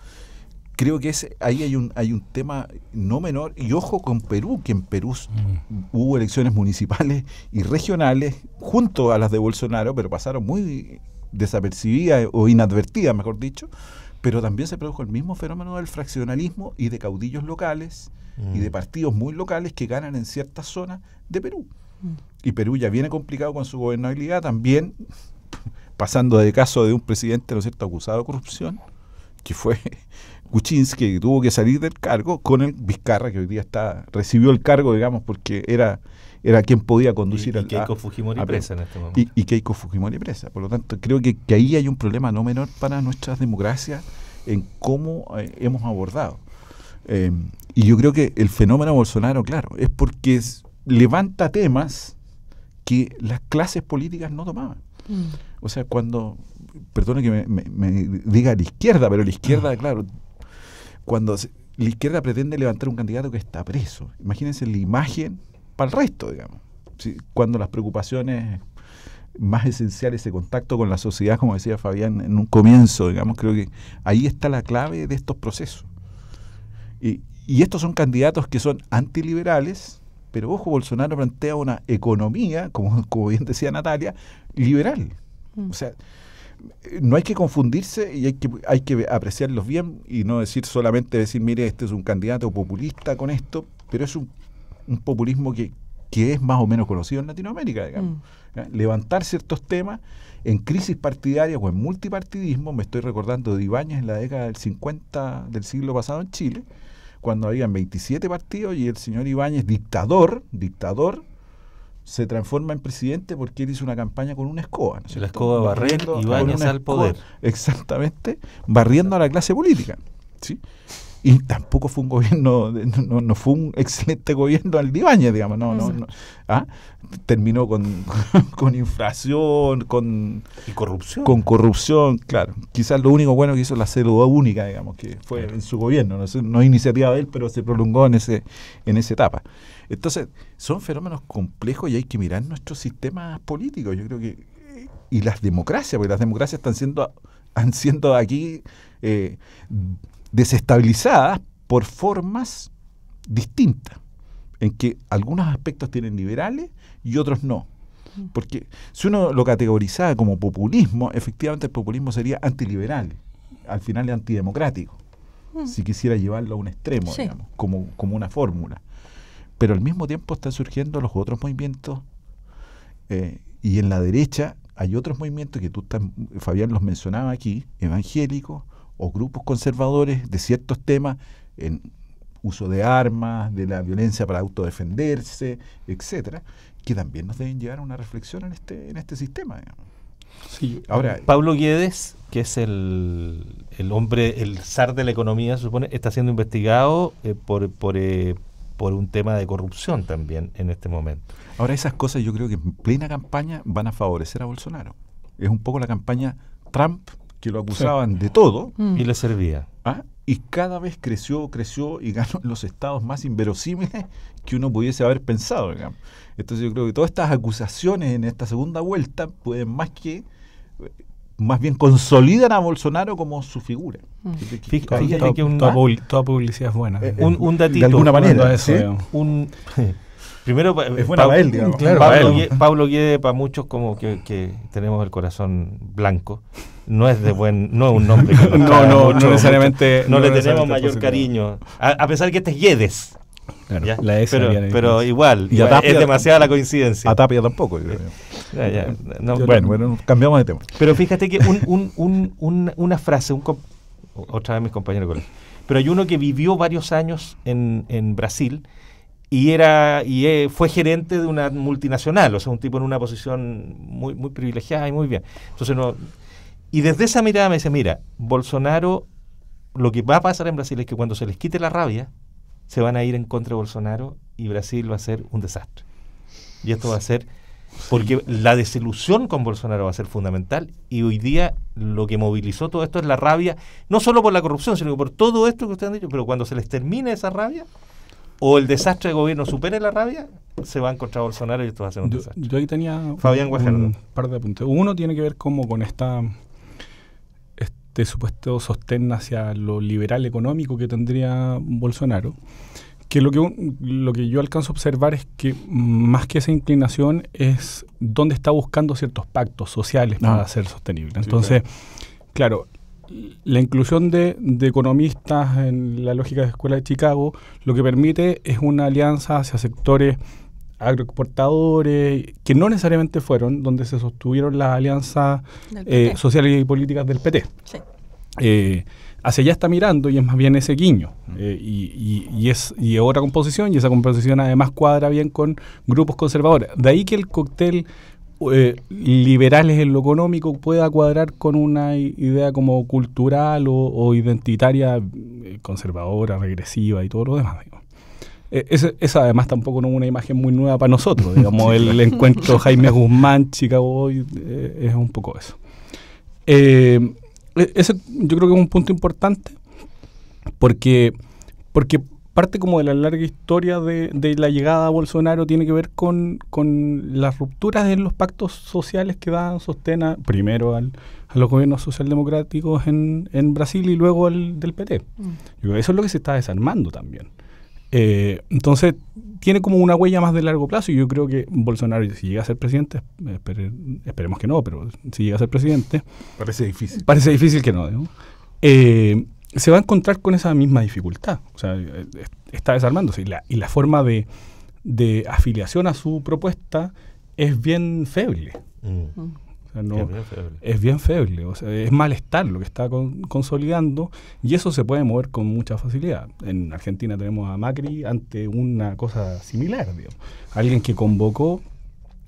creo que es, ahí hay un, hay un tema no menor, y ojo con Perú, que en Perú mm. hubo elecciones municipales y regionales junto a las de Bolsonaro, pero pasaron muy desapercibidas o inadvertidas, mejor dicho, pero también se produjo el mismo fenómeno del fraccionalismo y de caudillos locales y de mm. partidos muy locales que ganan en ciertas zonas de Perú. Mm. Y Perú ya viene complicado con su gobernabilidad, también pasando de caso de un presidente, ¿no es cierto?, acusado de corrupción, que fue Kuczynski, tuvo que salir del cargo, con el Vizcarra, que hoy día está recibió el cargo, digamos, porque era, era quien podía conducir y, y Keiko Fujimori presa en este momento. Y, y, Keiko Fujimori presa. Por lo tanto, creo que, que, ahí hay un problema no menor para nuestras democracias en cómo eh, hemos abordado. Eh, y yo creo que el fenómeno Bolsonaro, claro, es porque levanta temas que las clases políticas no tomaban. Mm. O sea, cuando, perdone que me, me, diga la izquierda, pero la izquierda, mm. claro, cuando la izquierda pretende levantar un candidato que está preso. Imagínense la imagen para el resto, digamos. cuando las preocupaciones más esenciales ese contacto con la sociedad, como decía Fabián en un comienzo, digamos, creo que ahí está la clave de estos procesos. Y, estos son candidatos que son antiliberales, pero ojo, Bolsonaro plantea una economía, como, bien decía Natalia, liberal. Mm. O sea, no hay que confundirse y hay que, hay que apreciarlos bien y no decir solamente decir, mire, este es un candidato populista con esto, pero es un, un populismo que, que es más o menos conocido en Latinoamérica, digamos. Mm. Levantar ciertos temas en crisis partidaria o en multipartidismo, me estoy recordando de Ibáñez en la década del 50 del siglo pasado en Chile, cuando habían 27 partidos y el señor Ibáñez, dictador, dictador, se transforma en presidente porque él hizo una campaña con una escoba. ¿no? la escoba barriendo, al poder. *laughs* Exactamente, barriendo a la clase política. ¿sí? y tampoco fue un gobierno, no, no fue un *laughs* excelente gobierno al Dibañez, digamos, no, no, ¿ah? terminó *laughs* con, inflación, con y corrupción. Con corrupción, claro. Quizás lo único bueno que hizo la cédula única, digamos, que fue en su gobierno, no, es iniciativa de él, pero se prolongó en ese, en esa etapa. Entonces, son fenómenos complejos y hay que mirar nuestros sistemas políticos, yo creo que, y las democracias, porque las democracias están siendo, han siendo aquí eh, desestabilizadas por formas distintas, en que algunos aspectos tienen liberales y otros no. Mm. Porque si uno lo categorizaba como populismo, efectivamente el populismo sería antiliberal, al final es antidemocrático, mm. si quisiera llevarlo a un extremo, digamos, como, como una fórmula. Pero al mismo tiempo están surgiendo los otros movimientos eh, y en la derecha hay otros movimientos que tú, Fabián, los mencionaba aquí, evangélicos, o grupos conservadores de ciertos temas en uso de armas, de la violencia para autodefenderse, etcétera, que también nos deben llevar a una reflexión en este, en este sistema. Sí. Ahora, Pablo Guedes, que es el, el, hombre, el zar de la economía, se supone, está siendo investigado eh, por, eh, por un tema de corrupción también en este momento. Ahora, esas cosas yo creo que en plena campaña van a favorecer a Bolsonaro. Es un poco la campaña Trump lo acusaban de todo. Mm. Y le servía. ¿Ah? Y cada vez creció, creció y ganó los estados más inverosímiles que uno pudiese haber pensado. Entonces yo creo que todas estas acusaciones en esta segunda vuelta pueden más que más bien consolidan a Bolsonaro como su figura. Mm. Fíjate que, toda, publicidad es buena. Eh, un, eh, datito. De alguna manera. *laughs* primero, es para él, Pablo, para para muchos como que tenemos el corazón blanco no es de buen, no es un nombre. *laughs* no, no, no necesariamente. No, le tenemos mayor cariño. A, pesar que este es Yedes. Claro, pero, pero igual, y es demasiada la coincidencia. A Tapia tampoco. bueno, bueno, cambiamos de tema. Pero fíjate que una frase, un otra vez mis compañeros pero hay uno que vivió varios años en, Brasil y era y eh, fue gerente de una multinacional, o sea, un tipo en una posición muy, muy privilegiada y muy bien. Entonces no y desde esa mirada me dice, mira, Bolsonaro, lo que va a pasar en Brasil es que cuando se les quite la rabia, se van a ir en contra de Bolsonaro y Brasil va a ser un desastre. Y esto va a ser, porque la desilusión con Bolsonaro va a ser fundamental y hoy día lo que movilizó todo esto es la rabia, no solo por la corrupción, sino por todo esto que ustedes han dicho, pero cuando se les termine esa rabia, o el desastre de gobierno supere la rabia, se van contra Bolsonaro y esto va a ser un desastre. Yo ahí tenía un, un par de apuntes. Uno tiene que ver como con esta de este supuesto sostén hacia lo liberal económico que tendría Bolsonaro, que lo que, lo que yo alcanzo a observar es que más que esa inclinación es dónde está buscando ciertos pactos sociales para ah. ser sostenible. Entonces, claro. la inclusión de, de, economistas en la lógica de la Escuela de Chicago lo que permite es una alianza hacia sectores agroexportadores, que no necesariamente fueron, donde se sostuvieron las alianzas eh, sociales y políticas del PT. Eh, hacia allá está mirando y es más bien ese guiño. Mm. Eh, y, y, es otra composición, y esa composición además cuadra bien con grupos conservadores. De ahí que el cóctel eh, liberales en lo económico pueda cuadrar con una idea como cultural o, o identitaria, conservadora, regresiva y todo lo demás. Eh, esa además tampoco no una imagen muy nueva para nosotros. *laughs* Digamos, el encuentro Jaime Guzmán, Chicago eh, es un poco eso. Eh, ese yo creo que es un punto importante porque, porque parte como de la larga historia de, la llegada a Bolsonaro tiene que ver con, las rupturas en los pactos sociales que dan sostén primero al, a los gobiernos socialdemocráticos en, Brasil y luego al del PT. Mm. eso es lo que se está desarmando también. Eh, entonces, tiene como una huella más de largo plazo y yo creo que Bolsonaro, si llega a ser presidente, esperemos que no, pero si llega a ser presidente... Parece difícil. Parece difícil que no. Eh, se va a encontrar con esa misma dificultad. sea, está desarmándose. Y la, forma de, afiliación a su propuesta es bien feble. Mm. Mm es, bien feble. es es malestar lo que está consolidando y eso se puede mover con mucha facilidad. En Argentina tenemos a Macri ante una cosa similar, digamos. alguien que convocó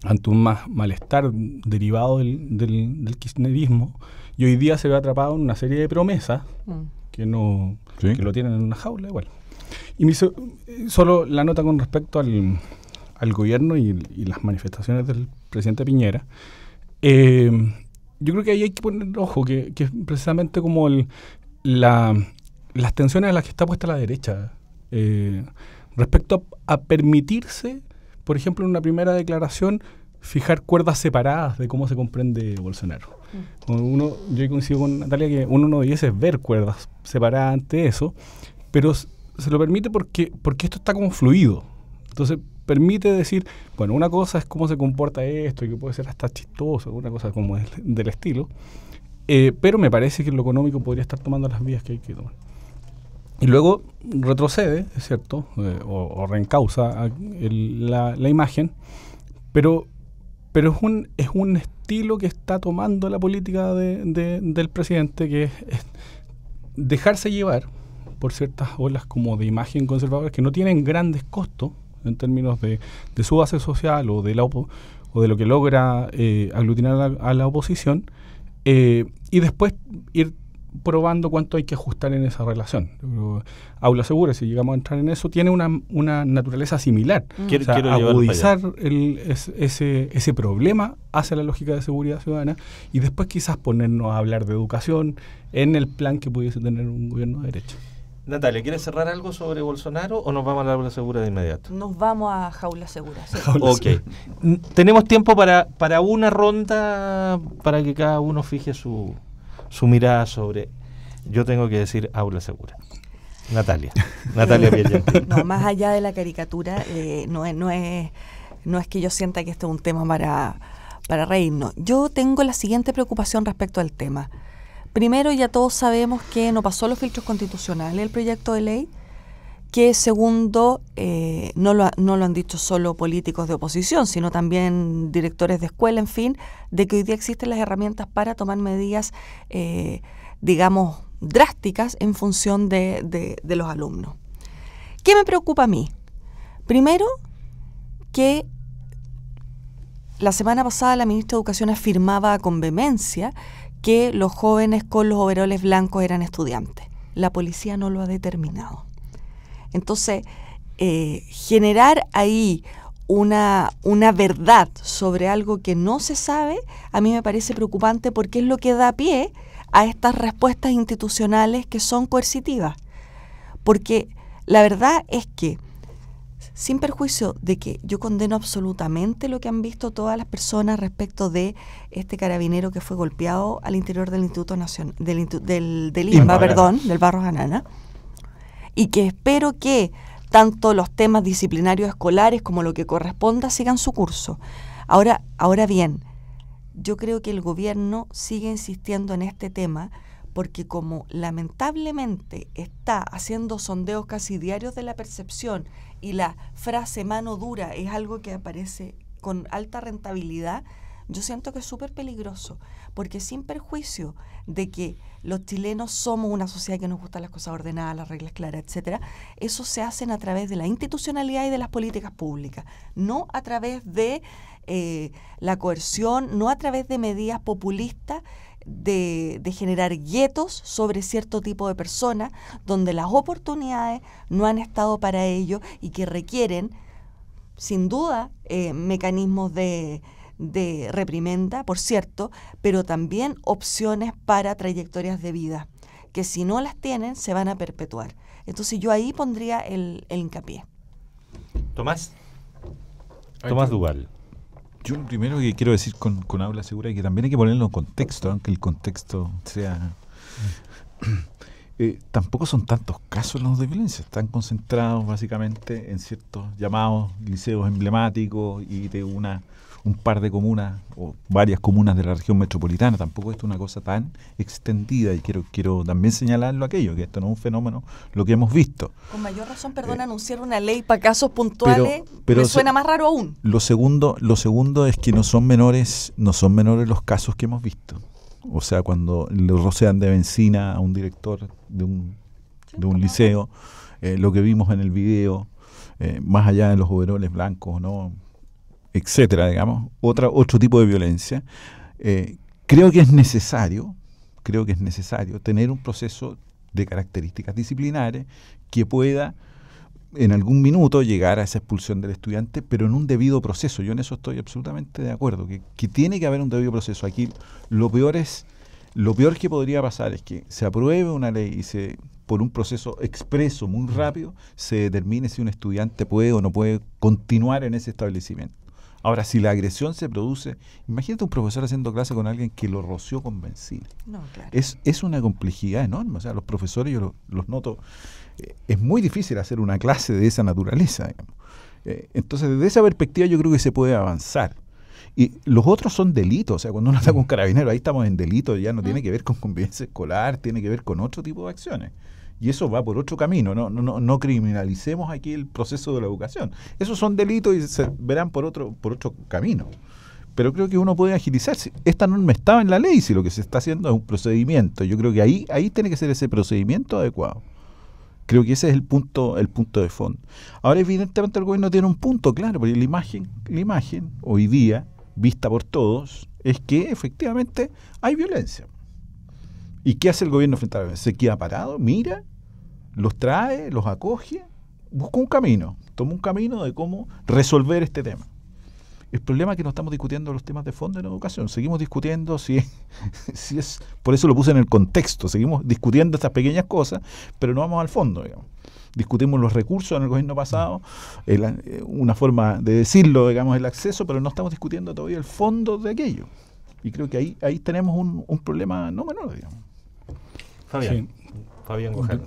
ante un más malestar derivado del, kirchnerismo y hoy día se ve atrapado en una serie de promesas mm. que no lo tienen en una jaula igual. Y me eh, solo la nota con respecto al, gobierno y, las manifestaciones del presidente Piñera. Eh, yo creo que ahí hay que poner ojo, que, es precisamente como el, la, las tensiones a las que está puesta la derecha. Eh, respecto a, permitirse, por ejemplo, en una primera declaración, fijar cuerdas separadas de cómo se comprende Bolsonaro. Mm. Uno, yo coincido con Natalia que uno no debiese ver cuerdas separadas ante eso, pero se lo permite porque, porque esto está como fluido Entonces, permite decir, bueno, una cosa es cómo se comporta esto, y que puede ser hasta chistoso, una cosa como del, estilo, eh, pero me parece que lo económico podría estar tomando las vías que hay que tomar. Y luego retrocede, es cierto, eh, o, reencausa la, imagen, pero, pero es, un, es un estilo que está tomando la política del presidente, que es dejarse llevar por ciertas olas como de imagen conservadora que no tienen grandes costos, en términos de, su base social o de, o de lo que logra eh, aglutinar a la, oposición, eh, y después ir probando cuánto hay que ajustar en esa relación. Aula Segura, si llegamos a entrar en eso, tiene una, naturaleza similar. Mm. agudizar ese, problema hacia la lógica de seguridad ciudadana y después quizás ponernos a hablar de educación en el plan que pudiese tener un gobierno de derecho. Natalia, ¿quieres cerrar algo sobre Bolsonaro o nos vamos a la Aula segura de inmediato? Nos vamos a jaula segura. ok. Tenemos tiempo para, para una ronda para que cada uno fije su, su mirada sobre, yo tengo que decir, Aula segura. Natalia. *laughs* Natalia eh, No, más allá de la caricatura, eh, no, es, no, es, no es que yo sienta que este es un tema para, para reírnos. Yo tengo la siguiente preocupación respecto al tema. Primero, ya todos sabemos que no pasó los filtros constitucionales el proyecto de ley, que segundo, eh, no, lo han dicho solo políticos de oposición, sino también directores de escuela, en fin, de que hoy día existen las herramientas para tomar medidas, eh, digamos, drásticas en función de, de los alumnos. ¿Qué me preocupa a mí? Primero, que la semana pasada la ministra de Educación afirmaba con vehemencia que los jóvenes con los overoles blancos eran estudiantes. La policía no lo ha determinado. Entonces, eh, generar ahí una, una verdad sobre algo que no se sabe, a mí me parece preocupante porque es lo que da pie a estas respuestas institucionales que son coercitivas. Porque la verdad es que sin perjuicio de que yo condeno absolutamente lo que han visto todas las personas respecto de este carabinero que fue golpeado al interior del Instituto Nacional, del, del, IMBA, perdón, del Barro Ganana, y que espero que tanto los temas disciplinarios escolares como lo que corresponda sigan su curso. Ahora, ahora bien, yo creo que el gobierno sigue insistiendo en este tema porque como lamentablemente está haciendo sondeos casi diarios de la percepción y la frase mano dura es algo que aparece con alta rentabilidad, yo siento que es súper peligroso, porque sin perjuicio de que los chilenos somos una sociedad que nos gustan las cosas ordenadas, las reglas claras, etcétera, eso se hace a través de la institucionalidad y de las políticas públicas, no a través de eh, la coerción, no a través de medidas populistas de, generar guetos sobre cierto tipo de personas donde las oportunidades no han estado para ello y que requieren, sin duda, eh, mecanismos de, de reprimenda, por cierto, pero también opciones para trayectorias de vida, que si no las tienen se van a perpetuar. Entonces yo ahí pondría el, el hincapié. Tomás. Tomás Duval. Yo lo primero que quiero decir con, con habla segura es que también hay que ponerlo en contexto, aunque el contexto sea... Eh, tampoco son tantos casos los de violencia, están concentrados básicamente en ciertos llamados liceos emblemáticos y de una un par de comunas o varias comunas de la región metropolitana, tampoco esto es una cosa tan extendida y quiero, quiero también señalarlo aquello, que esto no es un fenómeno lo que hemos visto. Con mayor razón, perdón, eh, anunciar una ley para casos puntuales pero, suena más raro aún. Lo segundo, lo segundo es que no son menores, no son menores los casos que hemos visto. O sea, cuando le rocean de benzina a un director de un, de un liceo, eh, lo que vimos en el video, eh, más allá de los overoles blancos, ¿no? etcétera, digamos, otra, otro tipo de violencia. Eh, creo que es necesario, creo que es necesario tener un proceso de características disciplinares que pueda en algún minuto llegar a esa expulsión del estudiante, pero en un debido proceso. Yo en eso estoy absolutamente de acuerdo, que, que tiene que haber un debido proceso. Aquí lo peor es, lo peor que podría pasar es que se apruebe una ley y se por un proceso expreso muy rápido se determine si un estudiante puede o no puede continuar en ese establecimiento. Ahora, si la agresión se produce, imagínate un profesor haciendo clase con alguien que lo roció con benzina. es, una complejidad enorme. O sea, los profesores, yo los, noto, eh, es muy difícil hacer una clase de esa naturaleza. Eh, entonces, desde esa perspectiva yo creo que se puede avanzar. Y los otros son delitos, o sea, cuando uno está con mm. carabinero, ahí estamos en delito, ya no mm. tiene que ver con convivencia escolar, tiene que ver con otro tipo de acciones y eso va por otro camino. No, no, no criminalicemos aquí el proceso de la educación. Esos son delitos y se verán por otro, por otro camino. Pero creo que uno puede agilizarse. Esta norma estaba en la ley, si lo que se está haciendo es un procedimiento. Yo creo que ahí, ahí tiene que ser ese procedimiento adecuado. Creo que ese es el punto, el punto de fondo. Ahora, evidentemente, el gobierno tiene un punto claro, porque la imagen, la imagen hoy día, vista por todos, es que efectivamente hay violencia. ¿Y qué hace el gobierno frente a la ¿Se queda parado? ¿Mira? ¿Los trae? ¿Los acoge? Busca un camino, toma un camino de cómo resolver este tema. El problema es que no estamos discutiendo los temas de fondo en educación, seguimos discutiendo si, *laughs* si es, por eso lo puse en el contexto, seguimos discutiendo estas pequeñas cosas, pero no vamos al fondo, discutimos los recursos en el gobierno pasado, eh, una forma de decirlo, digamos, el acceso, pero no estamos discutiendo todavía el fondo de aquello. Y creo que ahí, ahí tenemos un, un problema no menor, digamos. Fabián.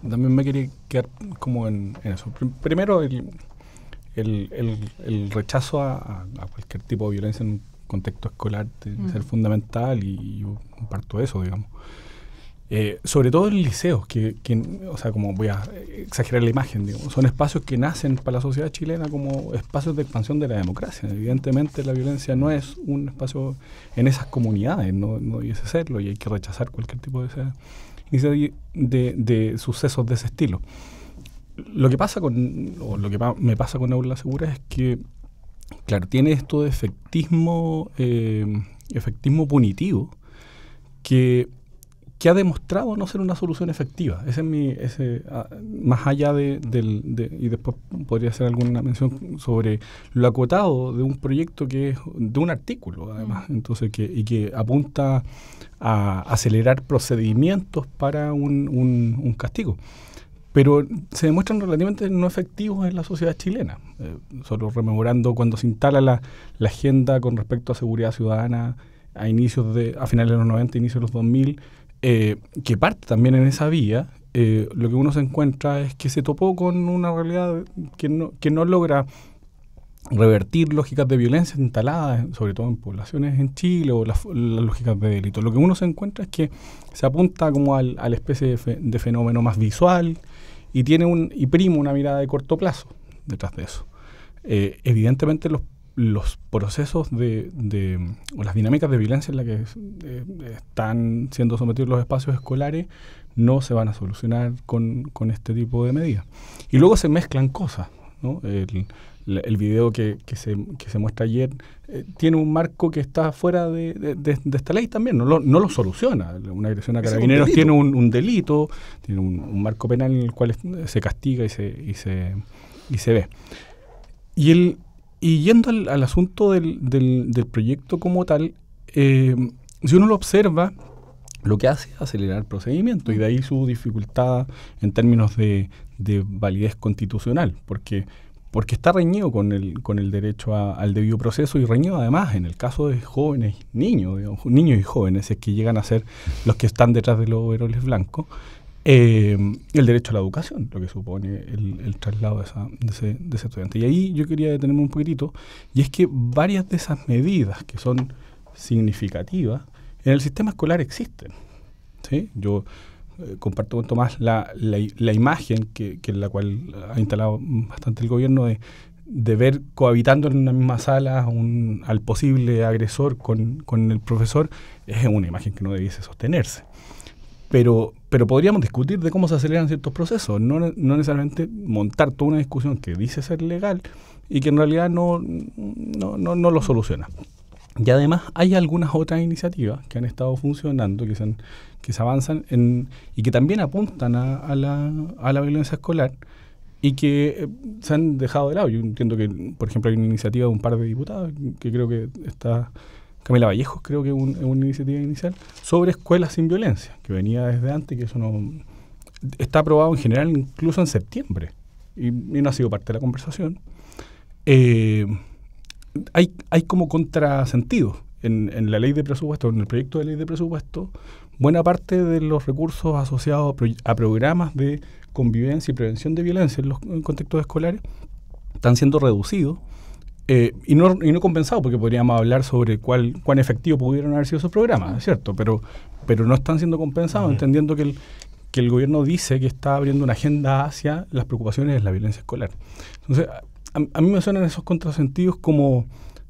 También me quería quedar como en, eso. Primero, el, rechazo a, cualquier tipo de violencia en un contexto escolar debe mm. ser fundamental y yo comparto eso, digamos. Eh, sobre todo en liceos, que, o sea, como voy a exagerar la imagen, digamos, son espacios que nacen para la sociedad chilena como espacios de expansión de la democracia. Evidentemente la violencia no es un espacio en esas comunidades, no, no debiese serlo y hay que rechazar cualquier tipo de, de, de, sucesos de ese estilo. Lo que pasa con, lo que me pasa con Aula Segura es que, claro, tiene esto de efectismo, eh, efectismo punitivo, que que ha demostrado no ser una solución efectiva. Ese es mi, ese, ah, más allá de, del, y después podría hacer alguna mención sobre lo acotado de un proyecto que es de un artículo, además, mm. entonces que, y que apunta a acelerar procedimientos para un, castigo. Pero se demuestran relativamente no efectivos en la sociedad chilena. Eh, solo rememorando cuando se instala la, agenda con respecto a seguridad ciudadana a inicios de, a finales de los 90, inicios de los 2000, eh, que parte también en esa vía, eh, lo que uno se encuentra es que se topó con una realidad que no, que no logra revertir lógicas de violencia instaladas, sobre todo en poblaciones en Chile o las, lógicas de delito. Lo que uno se encuentra es que se apunta como al, a la especie de, fenómeno más visual y tiene un y prima una mirada de corto plazo detrás de eso. Eh, evidentemente los los procesos de, o las dinámicas de violencia en las que eh, están siendo sometidos los espacios escolares no se van a solucionar con, con este tipo de medidas. Y luego se mezclan cosas. ¿no? El, el video que, que, se, que, se, muestra ayer eh, tiene un marco que está fuera de, esta ley también, no lo, no lo, soluciona. Una agresión a carabineros tiene un, delito, tiene un, un, marco penal en el cual se castiga y se, y se, y se ve. Y el, y yendo al, asunto del, del, proyecto como tal, eh, si uno lo observa, lo que hace es acelerar el procedimiento y de ahí su dificultad en términos de, validez constitucional, porque, porque está reñido con el, con el derecho al debido proceso y reñido además en el caso de jóvenes, niños, niños y jóvenes, es que llegan a ser los que están detrás de los overoles blancos, eh, el derecho a la educación, lo que supone el, traslado de, ese, estudiante. Y ahí yo quería detenerme un poquitito, y es que varias de esas medidas que son significativas en el sistema escolar existen. ¿sí? Yo eh, comparto con Tomás la, la, imagen que, la cual ha instalado bastante el gobierno de, de ver cohabitando en una misma sala al posible agresor con el profesor, es una imagen que no debiese sostenerse. Pero, pero podríamos discutir de cómo se aceleran ciertos procesos, no, necesariamente montar toda una discusión que dice ser legal y que en realidad no, no, lo soluciona. Y además hay algunas otras iniciativas que han estado funcionando, que se, que se avanzan en, y que también apuntan a la violencia escolar y que eh, se han dejado de lado. Yo entiendo que, por ejemplo, hay una iniciativa de un par de diputados que creo que está Camila Vallejo creo que es una iniciativa inicial, sobre escuelas sin violencia, que venía desde antes, que eso no está aprobado en general incluso en septiembre, y, no ha sido parte de la conversación. Eh, hay, como contrasentido En, la ley de presupuesto, en el proyecto de ley de presupuesto, buena parte de los recursos asociados a, programas de convivencia y prevención de violencia en los contextos escolares están siendo reducidos eh, y, no, y no compensado, porque podríamos hablar sobre cuál, cuán efectivo pudieron haber sido esos programas, es cierto, pero, pero no están siendo compensados, entendiendo que el, que el gobierno dice que está abriendo una agenda hacia las preocupaciones de la violencia escolar. Entonces, a, mí me suenan esos contrasentidos como,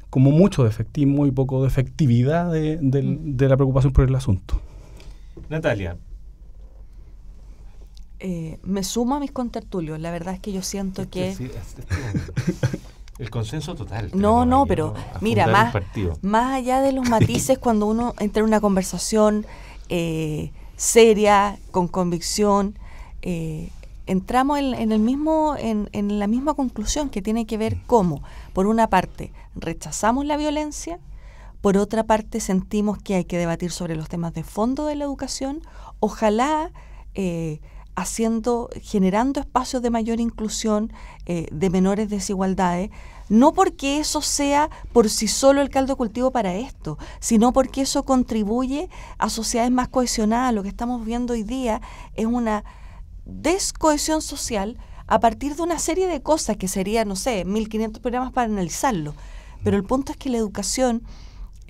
como mucho de efectivo y poco de efectividad de, de, la preocupación por el asunto. Natalia. Eh, me sumo a mis contertulios. La verdad es que yo siento que... Sí, *laughs* El consenso total. No, no, pero mira, más, más allá de los *laughs* matices, cuando uno entra en una conversación eh, seria, con convicción, eh, entramos en, el mismo, en, en la misma conclusión que tiene que ver cómo, por una parte, rechazamos la violencia, por otra parte, sentimos que hay que debatir sobre los temas de fondo de la educación. Ojalá eh, haciendo, generando espacios de mayor inclusión, eh, de menores desigualdades, no porque eso sea por sí solo el caldo cultivo para esto, sino porque eso contribuye a sociedades más cohesionadas. Lo que estamos viendo hoy día es una descohesión social a partir de una serie de cosas que serían, no sé, 1.500 programas para analizarlo. Pero el punto es que la educación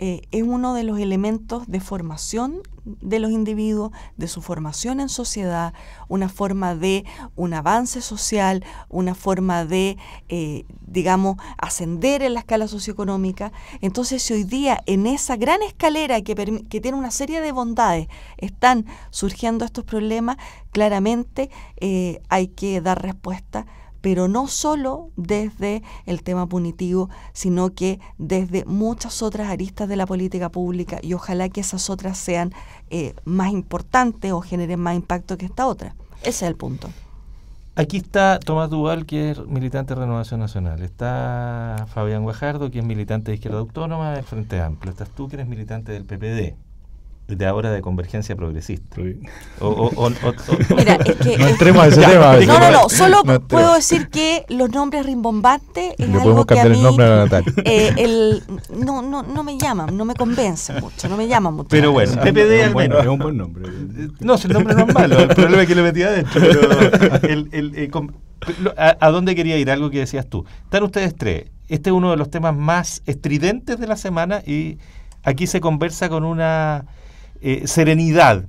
eh, es uno de los elementos de formación de los individuos, de su formación en sociedad, una forma de un avance social, una forma de, eh, digamos, ascender en la escala socioeconómica. Entonces, si hoy día en esa gran escalera que, tiene una serie de bondades están surgiendo estos problemas, claramente eh, hay que dar respuesta pero no solo desde el tema punitivo, sino que desde muchas otras aristas de la política pública y ojalá que esas otras sean eh, más importantes o generen más impacto que esta otra. Ese es el punto. Aquí está Tomás Duval, que es militante de Renovación Nacional. Está Fabián Guajardo, que es militante de Izquierda Autónoma del Frente Amplio. Estás tú, que eres militante del PPD de ahora de convergencia progresista. *laughs* Mira, es que, no entremos a ese tema. No, no, no, solo puedo decir que los nombres rimbombantes es algo que a mí, eh, el nombre eh, no, no, no me llaman, no me convence mucho, no me llaman mucho. Pero bueno, PPD al menos. Es un buen nombre. No, el nombre no es malo, el problema es que lo metía adentro. Pero el, eh, ¿A dónde quería ir? Algo que decías tú. Están ustedes tres. Este es uno de los temas más estridentes de la semana y aquí se conversa con una eh, serenidad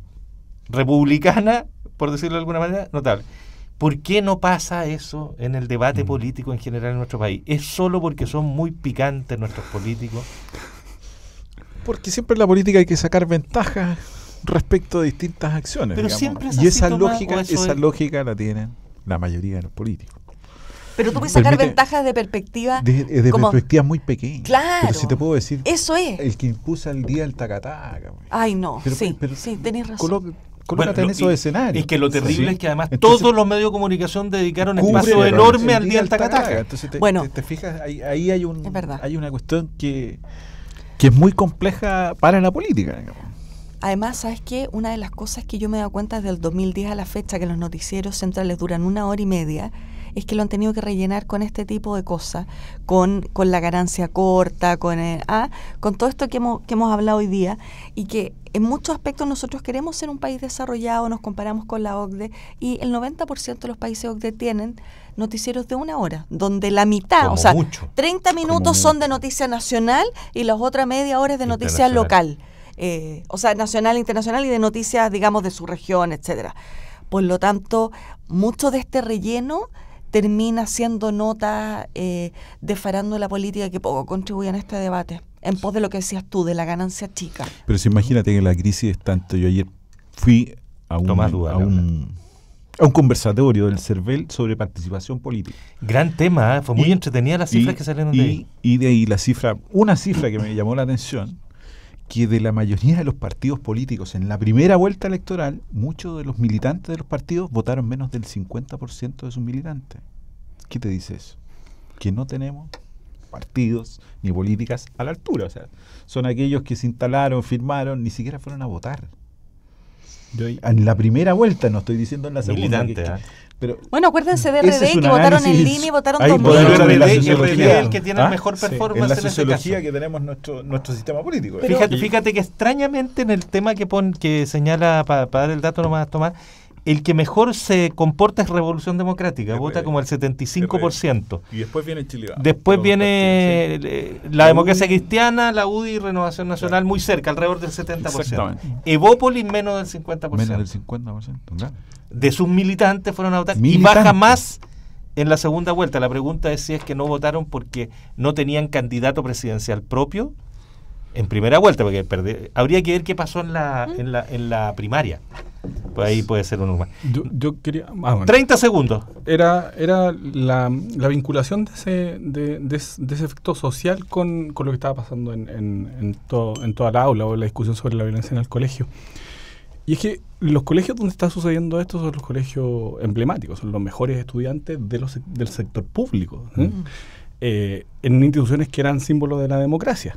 republicana, por decirlo de alguna manera, notable. ¿Por qué no pasa eso en el debate mm. político en general en nuestro país? ¿Es solo porque son muy picantes nuestros políticos? Porque siempre en la política hay que sacar ventajas respecto a distintas acciones. y esa lógica, esa lógica la tienen la mayoría de los políticos. Pero tú puedes sacar ventajas de perspectiva. De, eh, perspectivas muy pequeñas. Claro. Pero si te puedo decir. Eso es. El que impuso el día del tacataca. Ay, no. sí, tenés razón. Colo, en esos escenarios. Es que lo terrible es que además todos los medios de comunicación dedicaron espacio enorme al día del tacataca. Entonces, te, bueno, te, fijas, ahí, hay, un, hay una cuestión que, que es muy compleja para la política. Además, ¿sabes qué? Una de las cosas que yo me he dado cuenta desde el 2010 a la fecha, que los noticieros centrales duran una hora y media es que lo han tenido que rellenar con este tipo de cosas, con, con la ganancia corta, con, eh, ah, con todo esto que hemos, que hemos hablado hoy día y que en muchos aspectos nosotros queremos ser un país desarrollado, nos comparamos con la OCDE y el 90% de los países OCDE tienen noticieros de una hora, donde la mitad, o sea, 30 minutos son de noticia nacional y las otras media hora es de noticia local, eh, o sea, nacional, internacional y de noticias, digamos, de su región, etcétera. Por lo tanto, mucho de este relleno termina haciendo nota eh, la política que poco contribuye en este debate, en pos de lo que decías tú, de la ganancia chica. Pero si imagínate que la crisis es tanto. Yo ayer fui a un, a un, conversatorio del CERVEL sobre participación política. Gran tema, ¿eh? fue muy entretenida las cifras que salieron de ahí. Y de ahí la cifra, una cifra que me llamó la atención, que de la mayoría de los partidos políticos en la primera vuelta electoral, muchos de los militantes de los partidos votaron menos del 50% de sus militantes. ¿Qué te dice eso? Que no tenemos partidos ni políticas a la altura. O sea, son aquellos que se instalaron, firmaron, ni siquiera fueron a votar. En la primera vuelta, no estoy diciendo en la segunda bueno, acuérdense de RD que votaron en línea y votaron también. RD, es el que tiene ¿Ah? mejor performance en, la este sociología que tenemos nuestro nuestro sistema político. fíjate, fíjate, que extrañamente en el tema que pon, que señala para dar el dato nomás Tomás el que mejor se comporta es Revolución Democrática, vota pues, como el 75%. Y después viene Chile. Después viene eh, eh, la, democracia cristiana, la UDI y Renovación Nacional, muy cerca, alrededor del 70%. Evópolis menos del 50%. Menos del 50%. De sus militantes fueron a votar y baja más en la segunda vuelta. La pregunta es si es que no votaron porque no tenían candidato presidencial propio en primera vuelta, porque habría que ver qué pasó en la, en la, en la primaria ahí pues, puede ser un humano. Yo, quería. 30 ah, segundos. Era, era la, vinculación de ese, de, ese efecto social con, lo que estaba pasando en, en, todo, en toda la aula o la discusión sobre la violencia en el colegio. Y es que los colegios donde está sucediendo esto son los colegios emblemáticos, son los mejores estudiantes del sector público. ¿eh? Mm. Eh, en instituciones que eran símbolos de la democracia.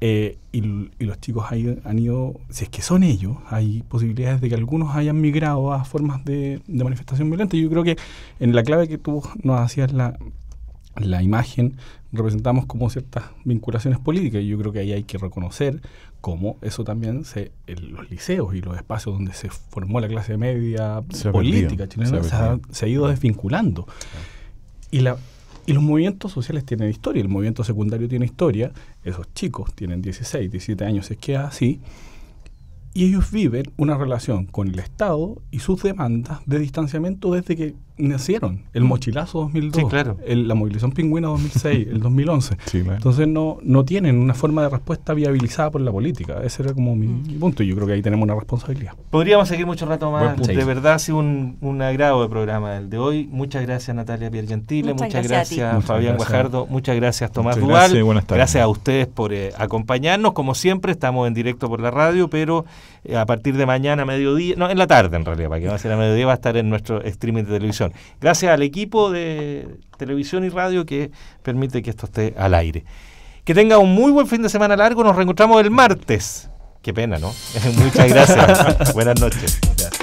Eh, y, los chicos hay, han ido, si es que son ellos, hay posibilidades de que algunos hayan migrado a formas de, manifestación violenta. Yo creo que en la clave que tú nos hacías la, imagen representamos como ciertas vinculaciones políticas y yo creo que ahí hay que reconocer cómo eso también se en los liceos y los espacios donde se formó la clase media política chilena se ha, ido desvinculando. Y la y los movimientos sociales tienen historia, el movimiento secundario tiene historia, esos chicos tienen 16, 17 años, es que así, y ellos viven una relación con el Estado y sus demandas de distanciamiento desde que nacieron. El mm. mochilazo 2002, claro. la movilización pingüina 2006, el 2011. *laughs* Entonces no, no tienen una forma de respuesta viabilizada por la política. Ese era como mi, mm. punto y yo creo que ahí tenemos una responsabilidad. Podríamos seguir mucho rato más. de verdad ha sido un, agrado de programa el de hoy. Muchas gracias Natalia Piergentile, muchas, muchas gracias, Fabián Guajardo, muchas gracias Tomás Duval. Gracias, a ustedes por eh, acompañarnos. Como siempre, estamos en directo por la radio, pero eh, a partir de mañana, mediodía, no, en la tarde en realidad, para que no sea a mediodía, va a estar en nuestro streaming de televisión. Gracias al equipo de televisión y radio que permite que esto esté al aire. Que tenga un muy buen fin de semana largo. Nos reencontramos el martes. Qué pena, ¿no? *laughs* Muchas gracias. *laughs* Buenas noches. Gracias.